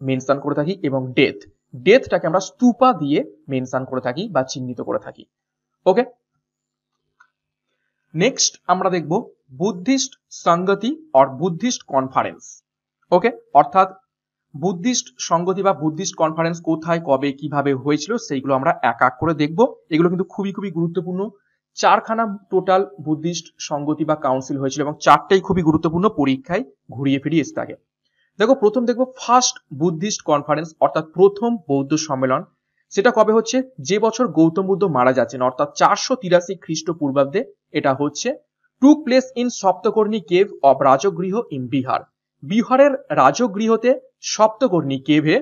মেনশান করে থাকি এবং ডেথ ডেথটাকে আমরা স্তূপা দিয়ে মেনশান করে থাকি বা চিহ্নিত করে থাকি ওকে নেক্সট আমরা দেখব বুদ্ধিস্ট সংগতি অর বুদ্ধিস্ট কনফারেন্স ওকে অর্থাৎ বুদ্ধিস্ট সংগতি বা বুদ্ধিস্ট কনফারেন্স কোথায় কবে কিভাবে হয়েছিল সেইগুলো আমরা এক এক করে দেখব এগুলো কিন্তু খুবই খুবই গুরুত্বপূর্ণ চারখানা টোটাল বুদ্ধিস্ট সংগতি বা কাউন্সিল হয়েছিল এবং চারটাই খুবই গুরুত্বপূর্ণ পরীক্ষায় ঘুরিয়ে ফিরিয়ে এসে থাকে দেখো প্রথম দেখবো ফার্স্ট বুদ্ধিস্ট কনফারেন্স অর্থাৎ প্রথম বৌদ্ধ সম্মেলন সেটা কবে হচ্ছে যে বছর গৌতম বুদ্ধ মারা যাচ্ছেন অর্থাৎ চারশো তিরাশি খ্রিস্টপূর্বাব্দে এটা হচ্ছে took place in Saptaparni cave of Rajgriha in Bihar বিহারের রাজগৃহতে সপ্তকর্ণী কেভে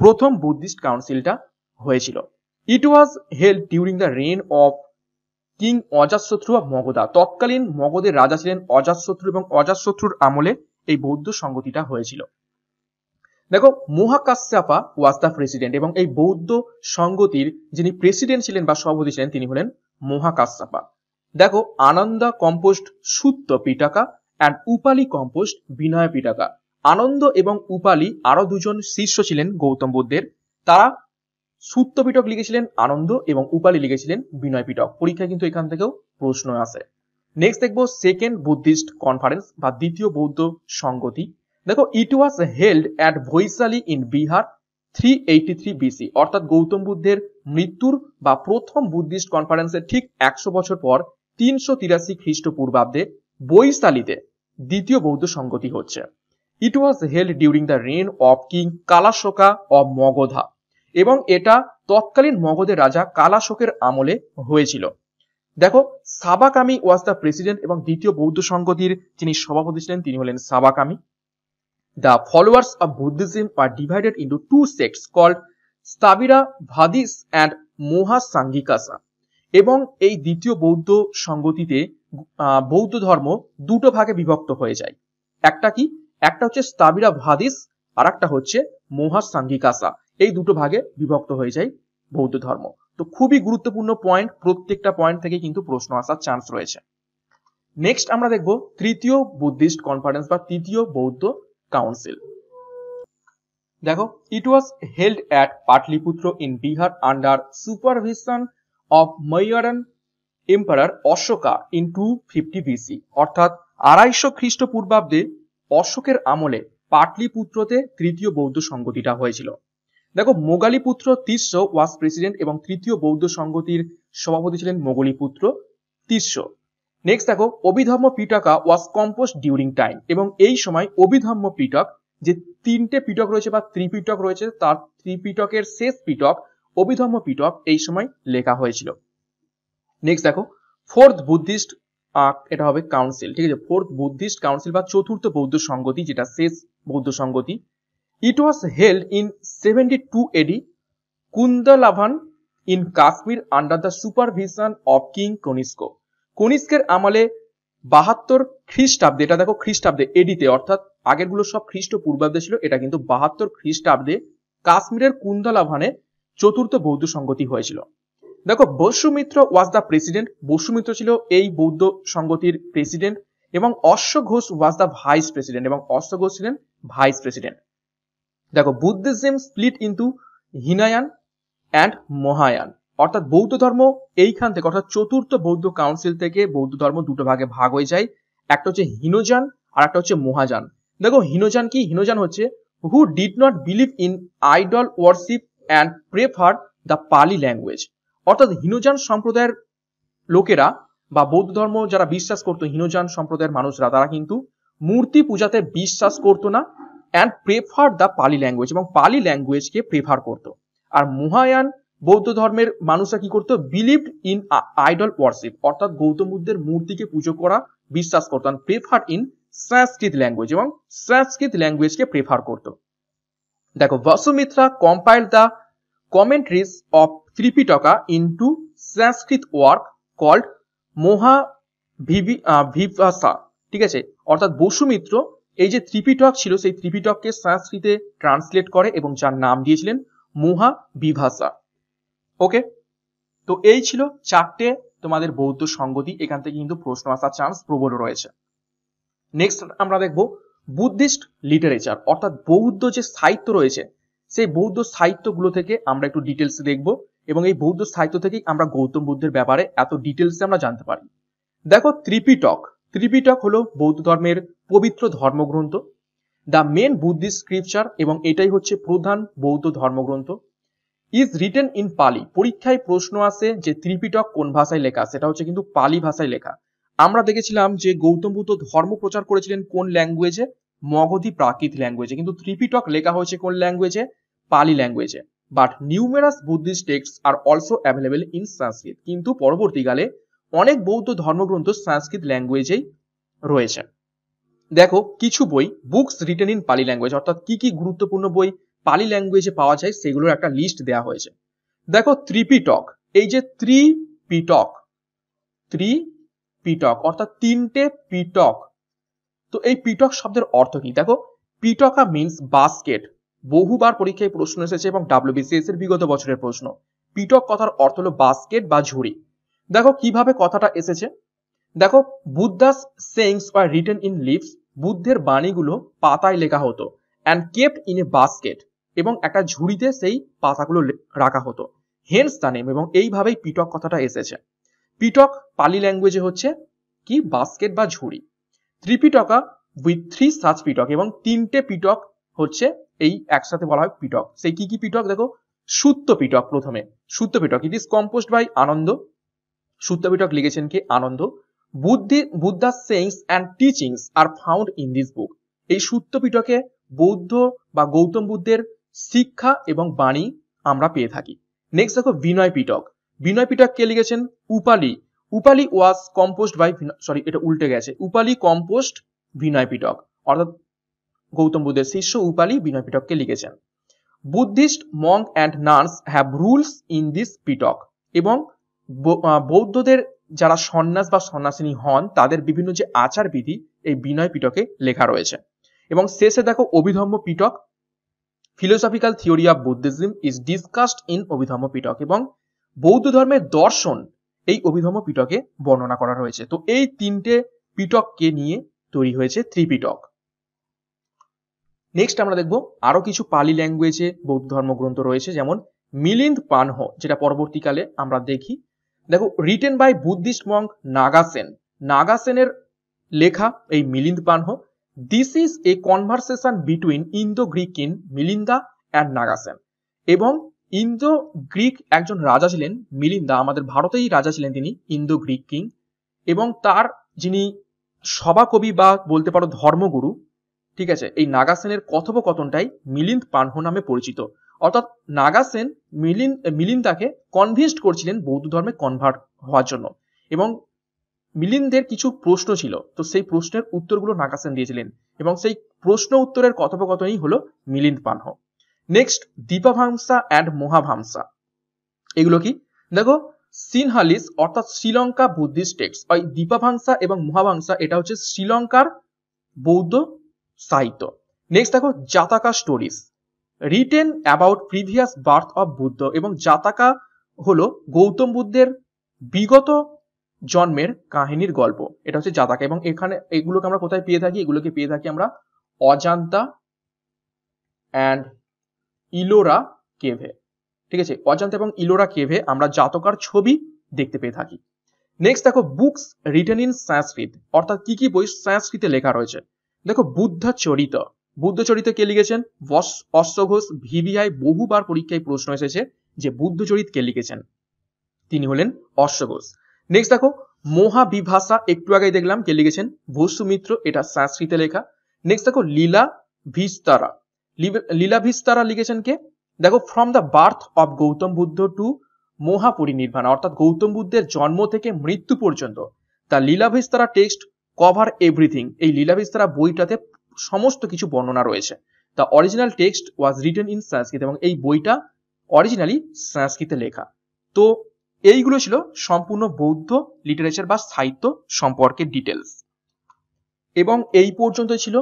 প্রথম বুদ্ধিস্ট কাউন্সিলটা হয়েছিল it was held during the reign of king Ajatashatru বা মগধা তৎকালীন মগধের রাজা ছিলেন অজাতশত্রু এবং অজাতশত্রুর আমলে এই বৌদ্ধ সংগতিটা হয়েছিল দেখো মোহাকাশ্যাপা ওয়াজ দ্য প্রেসিডেন্ট এবং এই বৌদ্ধ সংগতির যিনি প্রেসিডেন্ট ছিলেন বা সভাপতি ছিলেন তিনি হলেন মোহাকাশ্যাপা দেখো Ananda composed Sutta Pitaka and Upali composed Vinaya Pitaka Ananda এবং উপালি আরও দুজন শিষ্য ছিলেন গৌতম বুদ্ধের তারা সূত্রপিটক লিখেছিলেন আনন্দ এবং উপালি লিখেছিলেন বিনয় পিটক পরীক্ষায় কিন্তু এখান থেকেও প্রশ্ন আসে নেক্সট দেখবো সেকেন্ড বুদ্ধিস্ট কনফারেন্স বা দ্বিতীয় বৌদ্ধ সংগতি দেখো it was held at Vaishali in Bihar three eighty three BC অর্থাৎ গৌতম বুদ্ধের মৃত্যুর বা প্রথম বুদ্ধিস্ট কনফারেন্সের ঠিক একশো বছর পর তিনশো তিরাশি খ্রিস্টপূর্বাব্দে বৈশালীতে দ্বিতীয় বৌদ্ধ সংগতি হচ্ছে it was held during the reign of king Kalashoka of Magadha এবং এটা তৎকালীন মগধের রাজা কালাশোকের আমলে হয়েছিল দেখো সাবাকামি ওয়াজ দ্য প্রেসিডেন্ট এবং দ্বিতীয় বৌদ্ধ সংগতির যিনি সভাপতি ছিলেন তিনি হলেন Sabakami the followers of Buddhism are divided into two sects called Sthavira Vadis and Maha Sanghikas এবং এই দ্বিতীয় বৌদ্ধ সংগতিতে বৌদ্ধ ধর্ম দুটো ভাগে বিভক্ত হয়ে যায় একটা কি একটা হচ্ছে স্তাবিরা ভাদিস আর একটা হচ্ছে মোহাসাঙ্গিকাসা এই দুটো ভাগে বিভক্ত হয়ে যায় বৌদ্ধ ধর্ম তো খুবই গুরুত্বপূর্ণ পয়েন্ট প্রত্যেকটা পয়েন্ট থেকে কিন্তু প্রশ্ন আসার চান্স রয়েছে নেক্সট আমরা দেখব তৃতীয় বুদ্ধিস্ট কনফারেন্স বা তৃতীয় বৌদ্ধ কাউন্সিল দেখো it was held at Pataliputra in Bihar under supervision of Mauryan emperor Ashoka in two fifty BC অর্থাৎ আড়াইশো খ্রিস্টপূর্বাব্দে অশোকের আমলে পাটলিপুত্রতে তৃতীয় বৌদ্ধ সংগতিটা হয়েছিল দেখো মোগালিপুত্র তিস্য ওয়াজ প্রেসিডেন্ট এবং তৃতীয় বৌদ্ধ সংগতির সভাপতি ছিলেন মোগলিপুত্র তিস্য নেক্সট দেখো Abhidharma Pitaka was compose during time এবং এই সময় অভিধর্ম পিটক যে তিনটে পিটক রয়েছে বা ত্রিপিটক রয়েছে তার ত্রিপিটকের শেষ পিটক অভিধর্ম পিটক এই সময় লেখা হয়েছিল নেক্সট দেখো ফোর্থ বুদ্ধিস্ট এটা হবে কাউন্সিল ঠিক আছে ফোর্থ বুদ্ধিস্ট কাউন্সিল বা চতুর্থ বৌদ্ধ সংগতি যেটা শেষ বৌদ্ধ সংগতি it was held in seventy two AD Kundalvan in Kashmir under the supervision of king Kanishka কনিষ্কের আমলে বাহাত্তর খ্রিস্টাব্দে এটা দেখো খ্রিস্টাব্দে এডিতে অর্থাৎ আগেরগুলো সব খ্রিস্টপূর্বাব্দে ছিল এটা কিন্তু বাহাত্তর খ্রিস্টাব্দে কাশ্মীরের কুন্দলাভানে চতুর্থ বৌদ্ধ সংগতি হয়েছিল দেখো Vasumitra was the president Vasumitra ছিল এই বৌদ্ধ সংগতির প্রেসিডেন্ট এবং Ashva Ghosh was the vice president এবং অশ্ব ঘোষ ছিলেন ভাইস প্রেসিডেন্ট দেখো Buddhism split into Hinayana and Mahayana অর্থাৎ বৌদ্ধ ধর্ম এইখান থেকে অর্থাৎ চতুর্থ বৌদ্ধ কাউন্সিল থেকে বৌদ্ধ ধর্ম দুটো ভাগে ভাগ হয়ে যায় একটা হচ্ছে হিনোজান আর একটা হচ্ছে মহাজান দেখো হিনোজান কি হিনোজান হচ্ছে who did not believe in idol worship and prefer the Pali language অর্থাৎ হিনুজান সম্প্রদায়ের লোকেরা বা বৌদ্ধ ধর্ম যারা বিশ্বাস করতো হিনুজান সম্প্রদায়ের মানুষরা তারা কিন্তু মূর্তি পূজাতে বিশ্বাস করতো না and prefer the Pali language এবং পালি ল্যাঙ্গুয়েজকে প্রেফার করতো আর মুহায়ান বৌদ্ধ ধর্মের মানুষরা কি করতো বিলিভড ইন আইডল ওয়ার্শিপ অর্থাৎ গৌতম বুদ্ধের মূর্তিকে পুজো করা বিশ্বাস করতো প্রেফার ইন সংস্কৃত ল্যাঙ্গুয়েজ এবং সংস্কৃত ল্যাঙ্গুয়েজকে প্রেফার করতো দেখো Vasumitra compile the commentaries of Tripitaka into Sanskrit work called Maha Vibhasha ঠিক আছে অর্থাৎ বসুমিত্র এই যে ত্রিপিটক ছিল সেই ত্রিপিটককে সংস্কৃতে ট্রান্সলেট করে এবং যার নাম দিয়েছিলেন মহা বিভাসা ওকে তো এই ছিল চারটে তোমাদের বৌদ্ধ সংগতি এখান থেকে কিন্তু প্রশ্ন আসার চান্স প্রবল রয়েছে নেক্সট আমরা দেখব বুদ্ধিস্ট লিটারেচার অর্থাৎ বৌদ্ধ যে সাহিত্য রয়েছে সেই বৌদ্ধ সাহিত্যগুলো থেকে আমরা একটু ডিটেলস দেখব এবং এই বৌদ্ধ সাহিত্য থেকেই আমরা গৌতম বুদ্ধের ব্যাপারে এত ডিটেলসে আমরা জানতে পারি দেখো ত্রিপিটক ত্রিপিটক হলো বৌদ্ধ ধর্মের পবিত্র ধর্মগ্রন্থ দ্য মেন বুদ্ধিস্ট স্ক্রিপচার এবং এটাই হচ্ছে প্রধান বৌদ্ধ ধর্মগ্রন্থ ইজ রিটেন ইন পালি পরীক্ষায় প্রশ্ন আসে যে ত্রিপিটক কোন ভাষায় লেখা সেটা হচ্ছে কিন্তু পালি ভাষায় লেখা আমরা দেখেছিলাম যে গৌতম বুদ্ধ ধর্ম প্রচার করেছিলেন কোন ল্যাঙ্গুয়েজে মগধী প্রাকৃত ল্যাঙ্গুয়েজে কিন্তু ত্রিপিটক লেখা হয়েছে কোন ল্যাঙ্গুয়েজে পালি ল্যাঙ্গুয়েজে but numerous Buddhist texts are also available in Sanskrit কিন্তু পরবর্তীকালে অনেক বৌদ্ধ ধর্মগ্রন্থ সংস্কৃত ল্যাঙ্গুয়েজেই রয়েছে দেখো কিছু বই books written in Pali language অর্থাৎ কি কি গুরুত্বপূর্ণ বই পালি ল্যাঙ্গুয়েজে পাওয়া যায় সেগুলোর একটা লিস্ট দেওয়া হয়েছে দেখো ত্রিপিটক এই যে ত্রিপিটক পিটক অর্থাৎ তিনটে পিটক তো এই পিটক শব্দের অর্থ কি দেখো পিটকা মিনস বাস্কেট বহুবার পরীক্ষায় প্রশ্ন এসেছে এবং ডাব্লিউবিসিএস এর বিগত বছরের প্রশ্ন পিটক কথার অর্থ হলো বাস্কেট বা ঝুড়ি দেখো কিভাবে কথাটা এসেছে দেখো Buddha's sayings are written in leaves বুদ্ধের বাণীগুলো পাতায় লেখা হতো and kept in a basket এবং একটা ঝুড়িতে সেই পাতাগুলো রাখা হতো হেন্স দা নেম এবং এইভাবেই পিটক কথাটা এসেছে পিটক পালি ল্যাঙ্গুয়েজে হচ্ছে কি বাস্কেট বা ঝুড়ি Tripitaka with three such Pitaka এবং তিনটে পিটক হচ্ছে এই একসাথে বলা হয় পিটক সেই কি কি পিটক দেখো সুত্ত পিটক প্রথমে Sutta Pitaka it is composed by Ananda Sutta Pitaka লিখেছেন কি আনন্দ বুদ্ধি Buddha sayings and teachings are found in this book এই সুত্ত পিটকে বৌদ্ধ বা গৌতম বুদ্ধের শিক্ষা এবং বাণী আমরা পেয়ে থাকি নেক্সট দেখো বিনয় পিটক বিনয় পিটক কে লিখেছেন Upali Upali was composed by sorry এটা উল্টে গেছে উপালি কম্পোস্ট বিনয় পিটক অর্থাৎ গৌতম বুদ্ধের শিষ্য উপালি বিনয় পিটককে লিখেছেন Buddhist monk and nuns have rules in this Pitaka এবং বৌদ্ধদের যারা সন্ন্যাস বা সন্ন্যাসিনী হন তাদের বিভিন্ন যে আচার বিধি এই বিনয় পিটকে লেখা রয়েছে এবং শেষে দেখো Abhidhamma Pitaka philosophical theory of Buddhism is discussed in Abhidhamma Pitaka এবং বৌদ্ধ ধর্মের দর্শন এই অভিধম্ম পিটকে বর্ণনা করা রয়েছে তো এই তিনটে পিটককে নিয়ে তৈরি হয়েছে ত্রিপিটক নেক্সট আমরা দেখব আরও কিছু পালি ল্যাঙ্গুয়েজে বৌদ্ধ ধর্মগ্রন্থ রয়েছে যেমন মিলিন্দ পানহ যেটা পরবর্তীকালে আমরা দেখি দেখো written by Buddhist monk Nagasena নাগাসেনের লেখা এই Milinda Panha this is a conversation between Indo Greek in Milinda and Nagasena এবং ইন্দো গ্রিক একজন রাজা ছিলেন মিলিন্দা আমাদের ভারতেই রাজা ছিলেন তিনি ইন্দো গ্রিক কিং এবং তার যিনি সভাকবি বা বলতে পারো ধর্মগুরু ঠিক আছে এই নাগাসেনের কথোপকথনটাই মিলিন্দ পানহো নামে পরিচিত অর্থাৎ নাগাসেন মিলিন মিলিন্দাকে কনভিনসড করছিলেন বৌদ্ধ ধর্মে কনভার্ট হওয়ার জন্য এবং মিলিনদের কিছু প্রশ্ন ছিল তো সেই প্রশ্নের উত্তরগুলো নাগাসেন দিয়েছিলেন এবং সেই প্রশ্ন উত্তরের কথোপকথনই হলো মিলিন্দ পানহ নেক্সট দীপাভাংসা অ্যান্ড মহাভাংসা এগুলো কি দেখো সিনহালিস অর্থাৎ শ্রীলঙ্কা বুদ্ধিস্ট টেক্সট ওই দীপাভাংসা এবং মহাভাংসা এটা হচ্ছে শ্রীলঙ্কার বৌদ্ধ সাহিত্য নেক্সট দেখো Jataka stories written about previous birth of Buddha এবং জাতাকা হলো গৌতম বুদ্ধের বিগত জন্মের কাহিনীর গল্প এটা হচ্ছে জাতাকা এবং এখানে এগুলোকে আমরা কোথায় পেয়ে থাকি এগুলোকে পেয়ে থাকি আমরা অজান্তা অ্যান্ড ইলোরা কেভে ঠিক আছে অজান্তা এবং ইলোরা কেভে আমরা জাতকার ছবি দেখতে পেয়ে থাকি নেক্সট দেখো বুকস রিটেন ইন সংস্কৃত অর্থাৎ কি কি বই সংস্কৃতে লেখা রয়েছে দেখো বুদ্ধচরিত বুদ্ধচরিত কে লিখেছেন অশ্বঘোষ ভিভিআই বহুবার পরীক্ষায় প্রশ্ন এসেছে যে বুদ্ধচরিত কে লিখেছেন তিনি হলেন অশ্বঘোষ নেক্সট দেখো মহাবিভাষা একটু আগে দেখলাম কে লিখেছেন বসুমিত্র এটা সংস্কৃতে লেখা নেক্সট দেখো লীলা ভিস্তারা লীলা ভিস্তারা লিখেছেন কে দেখো from the birth of Gautam Buddha to Mahaparinirvana অর্থাৎ গৌতম বুদ্ধের জন্ম থেকে মৃত্যু পর্যন্ত তা Leela Vistara text cover everything এই লীলা বিস্তারা বইটাতে সমস্ত কিছু বর্ণনা রয়েছে the original text was written in Sanskrit এবং এই বইটা অরিজিনালি সংস্কৃতে লেখা তো এইগুলো ছিল সম্পূর্ণ বৌদ্ধ লিটারেচার বা সাহিত্য সম্পর্কে ডিটেলস এবং এই পর্যন্ত ছিল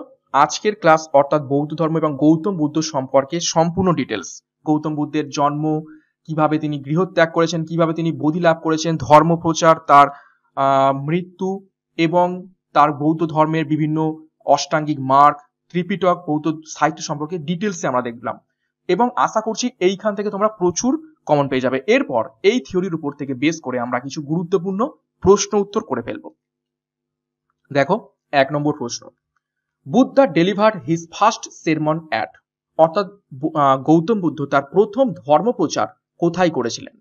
আজকের ক্লাস অর্থাৎ বৌদ্ধ ধর্ম এবং গৌতম বুদ্ধ সম্পর্কে সম্পূর্ণ ডিটেলস গৌতম বুদ্ধের জন্ম কিভাবে তিনি গৃহত্যাগ করেছেন কিভাবে তিনি বোধি লাভ করেছেন ধর্ম প্রচার তার মৃত্যু এবং তার বৌদ্ধ ধর্মের বিভিন্ন অষ্টাঙ্গিক মার্ক ত্রিপিটক বৌদ্ধ সাহিত্য সম্পর্কে ডিটেলসে আমরা দেখলাম এবং আশা করছি এইখান থেকে তোমরা প্রচুর কমন পেয়ে যাবে এরপর এই থিওরির উপর থেকে বেস করে আমরা কিছু গুরুত্বপূর্ণ প্রশ্ন উত্তর করে ফেলব দেখো এক নম্বর প্রশ্ন Buddha delivered his first sermon at অর্থাৎ গৌতম বুদ্ধ তার প্রথম ধর্ম প্রচার কোথায় করেছিলেন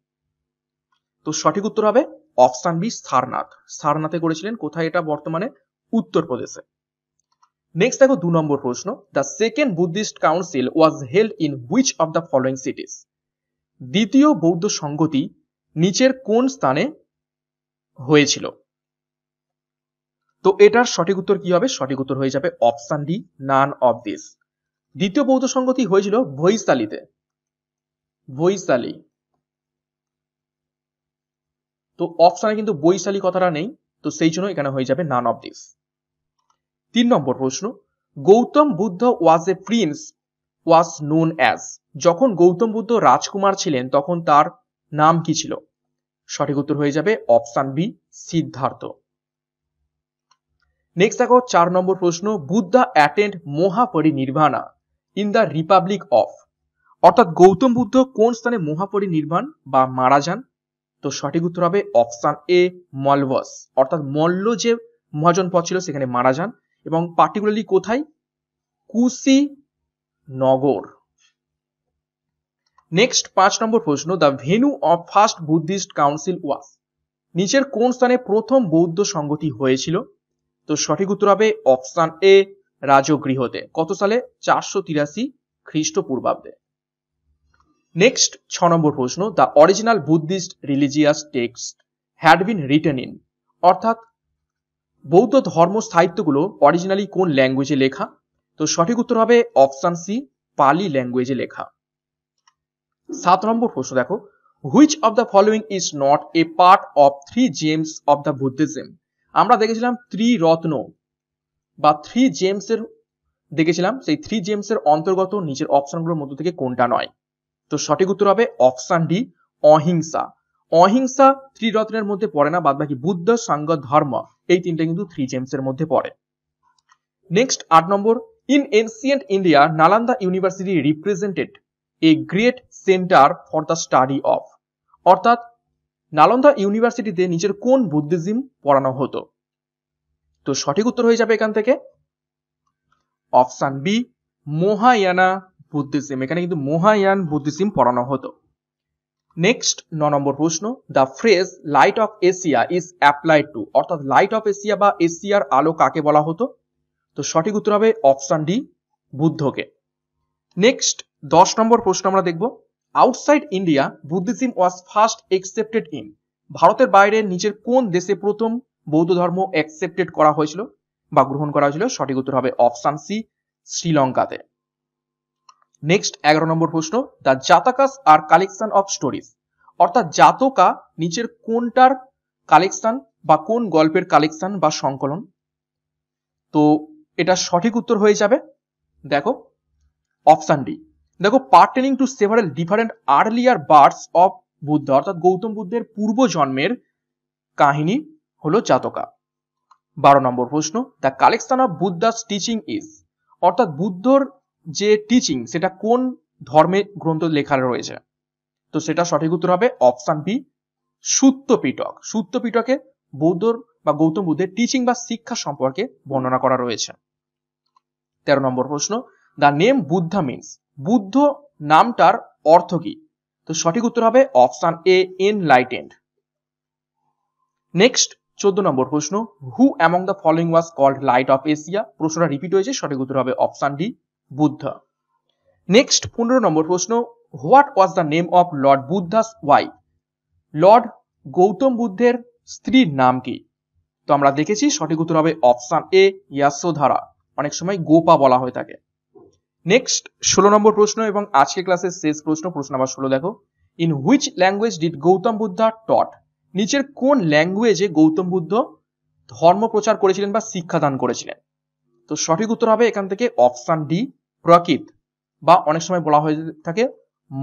তো সঠিক উত্তর হবে অপশান বি সারনাথ সারনাথে করেছিলেন কোথায় এটা বর্তমানে উত্তরপ্রদেশে নেক্সট দেখো দু নম্বর প্রশ্ন the second Buddhist council was held in which of the following cities দ্বিতীয় বৌদ্ধ সংগতি নিচের কোন স্থানে হয়েছিল তো এটার সঠিক উত্তর কি হবে সঠিক উত্তর হয়ে যাবে option D none of this দ্বিতীয় বৌদ্ধ সংগতি হয়েছিল ভৈশালিতে বৈশালী তো অপশানে কিন্তু বৈশালী কথাটা নেই তো সেই জন্য এখানে হয়ে যাবে নান অফ দিস তিন নম্বর প্রশ্ন Gautam Buddha was a prince was known as যখন গৌতম বুদ্ধ রাজকুমার ছিলেন তখন তার নাম কি ছিল সঠিক উত্তর হয়ে যাবে অপশান বি সিদ্ধার্থ নেক্সট দেখো চার নম্বর প্রশ্ন Buddha attained Mahaparinirvana in the republic of অর্থাৎ গৌতম বুদ্ধ কোন স্থানে মহাপরি নির্বাণ বা মারা যান তো সঠিক উত্তর হবে অপশান এ মলভস অর্থাৎ মল্ল যে মহাজনপদ ছিল সেখানে মারা যান এবং পার্টিকুলারলি কোথায় কুসি নগর নেক্সট পাঁচ নম্বর প্রশ্ন the venue of first Buddhist council was নিচের কোন স্থানে প্রথম বৌদ্ধ সংগতি হয়েছিল তো সঠিক উত্তর হবে অপশান এ রাজগৃহতে কত সালে চারশো তিরাশি খ্রিস্টপূর্বাব্দে নেক্সট ছ নম্বর প্রশ্ন the original Buddhist religious text had been written in অর্থাৎ বৌদ্ধ ধর্ম সাহিত্যগুলো অরিজিনালি কোন ল্যাঙ্গুয়েজে লেখা তো সঠিক উত্তর হবে অপশান সি পালি ল্যাঙ্গুয়েজে লেখা সাত নম্বর প্রশ্ন দেখো which of the following is not a part of three gems of the Buddhism আমরা দেখেছিলাম রত্ন বা থ্রি জেমসের দেখেছিলাম সেই থ্রি জেমসের অন্তর্গত নিচের অপশনগুলোর মধ্য থেকে কোনটা নয় তো সঠিক উত্তর হবে অপশান ডি অহিংসা অহিংসা ত্রিরত্নের মধ্যে পড়ে না বাদ বাকি বুদ্ধ সাঙ্গ ধর্ম এই তিনটা কিন্তু থ্রি জেমস এর মধ্যে পড়ে নেক্সট আট নম্বর in ancient India Nalanda university represented a great centre for the study of অর্থাৎ নালন্দা ইউনিভার্সিটিতে নিজের কোন বুদ্ধিজম পড়ানো হতো তো সঠিক উত্তর হয়ে যাবে এখান থেকে অপশান বি মোহায়ানা বুদ্ধিজম এখানে কিন্তু মোহায়ান বুদ্ধিজম পড়ানো হতো নেক্সট ন নম্বর প্রশ্ন the phrase light of Asia is applied to অর্থাৎ লাইট অফ এশিয়া বা এশিয়ার আলো কাকে বলা হতো তো সঠিক উত্তর হবে অপশন ডি বুদ্ধকে নেক্সট দশ নম্বর প্রশ্ন আমরা দেখব outside India Buddhism was first accepted in ভারতের বাইরে নিজের কোন দেশে প্রথম বৌদ্ধ ধর্ম অ্যাকসেপ্টেড করা হয়েছিল বা গ্রহণ করা হয়েছিল সঠিক উত্তর হবে অপশন সি শ্রীলঙ্কাতে নেক্সট এগারো নম্বর প্রশ্ন the Jatakas are collection of stories অর্থাৎ জাতকা নিচের কোনটার কালেকশন বা কোন গল্পের কালেকশন বা সংকলন তো এটা সঠিক উত্তর হয়ে যাবে দেখো অপশান ডি দেখো pertaining to several different earlier births of Buddha অর্থাৎ গৌতম বুদ্ধের পূর্ব জন্মের কাহিনী হলো জাতকা বারো নম্বর প্রশ্ন the collection of Buddha's teaching is অর্থাৎ বুদ্ধর যে টিচিং সেটা কোন ধর্মে গ্রন্থ লেখা রয়েছে তো সেটা সঠিক উত্তর হবে অপশন বি সুত্ত পিটক সুত্ত পিটকে বৌদ্ধ বা গৌতম বুদ্ধের টিচিং বা শিক্ষা সম্পর্কে বর্ণনা করা রয়েছে তেরো নম্বর প্রশ্ন the name Buddha means Buddha নামটার অর্থ কি তো সঠিক উত্তর হবে option A enlightened next চোদ্দ নম্বর প্রশ্ন who among the following was called light of Asia প্রশ্নটা রিপিট হয়েছে সঠিক উত্তর হবে অপশন ডি বুদ্ধ নেক্সট পনেরো নম্বর প্রশ্ন what was the name of lord Buddha's wife lord Gautam বুদ্ধের স্ত্রীর নাম কি তো আমরা দেখেছি সঠিক উত্তর হবে অপশান এ ইয়াসোধারা অনেক সময় গোপা বলা হয়ে থাকে নেক্সট ষোলো নম্বর প্রশ্ন এবং আজকে ক্লাসের শেষ প্রশ্ন প্রশ্ন নাম্বার ষোলো দেখো in which language did Gautam Buddha taught নিচের কোন ল্যাঙ্গুয়েজে গৌতম বুদ্ধ ধর্ম প্রচার করেছিলেন বা শিক্ষাদান করেছিলেন তো সঠিক উত্তর হবে এখান থেকে অপশান ডি প্রাকৃত বা অনেক সময় বলা হয়ে থাকে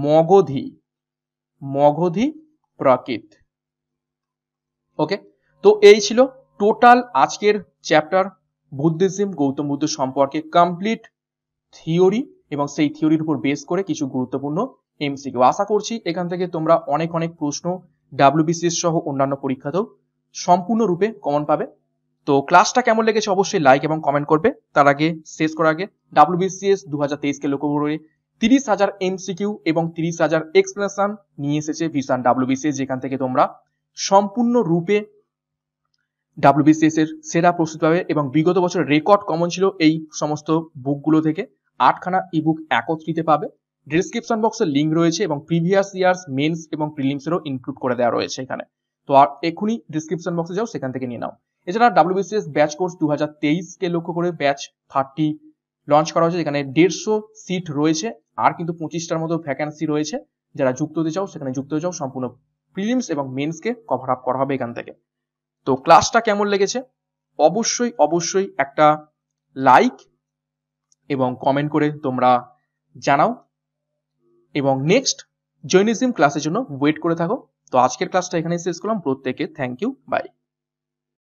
মগধি মগধি প্রাকৃত ওকে তো এই ছিল টোটাল আজকের চ্যাপ্টার বুদ্ধিজম গৌতম বুদ্ধ সম্পর্কে কমপ্লিট থিওরি এবং সেই থিওরির উপর বেস করে কিছু গুরুত্বপূর্ণ এমসিকিউ আশা করছি এখান থেকে তোমরা অনেক অনেক প্রশ্ন ডাব্লিউবিসিএস সহ অন্যান্য পরীক্ষাতেও সম্পূর্ণরূপে কমন পাবে তো ক্লাসটা কেমন লেগেছে অবশ্যই লাইক এবং কমেন্ট করবে তার আগে শেষ করার আগে ডাব্লিউবিসিএস দু হাজার তেইশকে লক্ষ্য করে তিরিশ হাজার এমসিকিউ এবং তিরিশ হাজার এক্সপ্লেনেশন নিয়ে এসেছে ভিসান ডাব্লিউবিসিএস যেখান থেকে তোমরা সম্পূর্ণ রূপে ডাব্লিউবিসিএস এর সেরা প্রস্তুত পাবে এবং বিগত বছর রেকর্ড কমন ছিল এই সমস্ত বুকগুলো থেকে আটখানা ই বুক একত্রিতে পাবে ডিসক্রিপশন বক্সে লিঙ্ক রয়েছে এবং প্রিভিয়াস ইয়ার্স মেন্স এবং প্রিলিমসেরও ইনক্লুড করে দেওয়া রয়েছে এখানে তো আর এখনই ডিসক্রিপশন বক্সে যাও সেখান থেকে নিয়ে নাও এছাড়া ডাব্লিউবিসিএস ব্যাচ কোর্স দু হাজার লক্ষ্য করে ব্যাচ থার্টি লঞ্চ করা হয়েছে যেখানে দেড়শো সিট রয়েছে আর কিন্তু পঁচিশটার মতো ভ্যাকান্সি রয়েছে যারা যুক্ত হতে চাও সেখানে যুক্ত হয়ে চাও সম্পূর্ণ প্রিলিমস এবং মেন্সকে কভার আপ করা হবে এখান থেকে তো ক্লাসটা কেমন লেগেছে অবশ্যই অবশ্যই একটা লাইক এবং কমেন্ট করে তোমরা জানাও এবং নেক্সট জৈনিজম ক্লাসের জন্য ওয়েট করে থাকো তো আজকের ক্লাসটা এখানেই শেষ করলাম প্রত্যেকে থ্যাংক ইউ বাই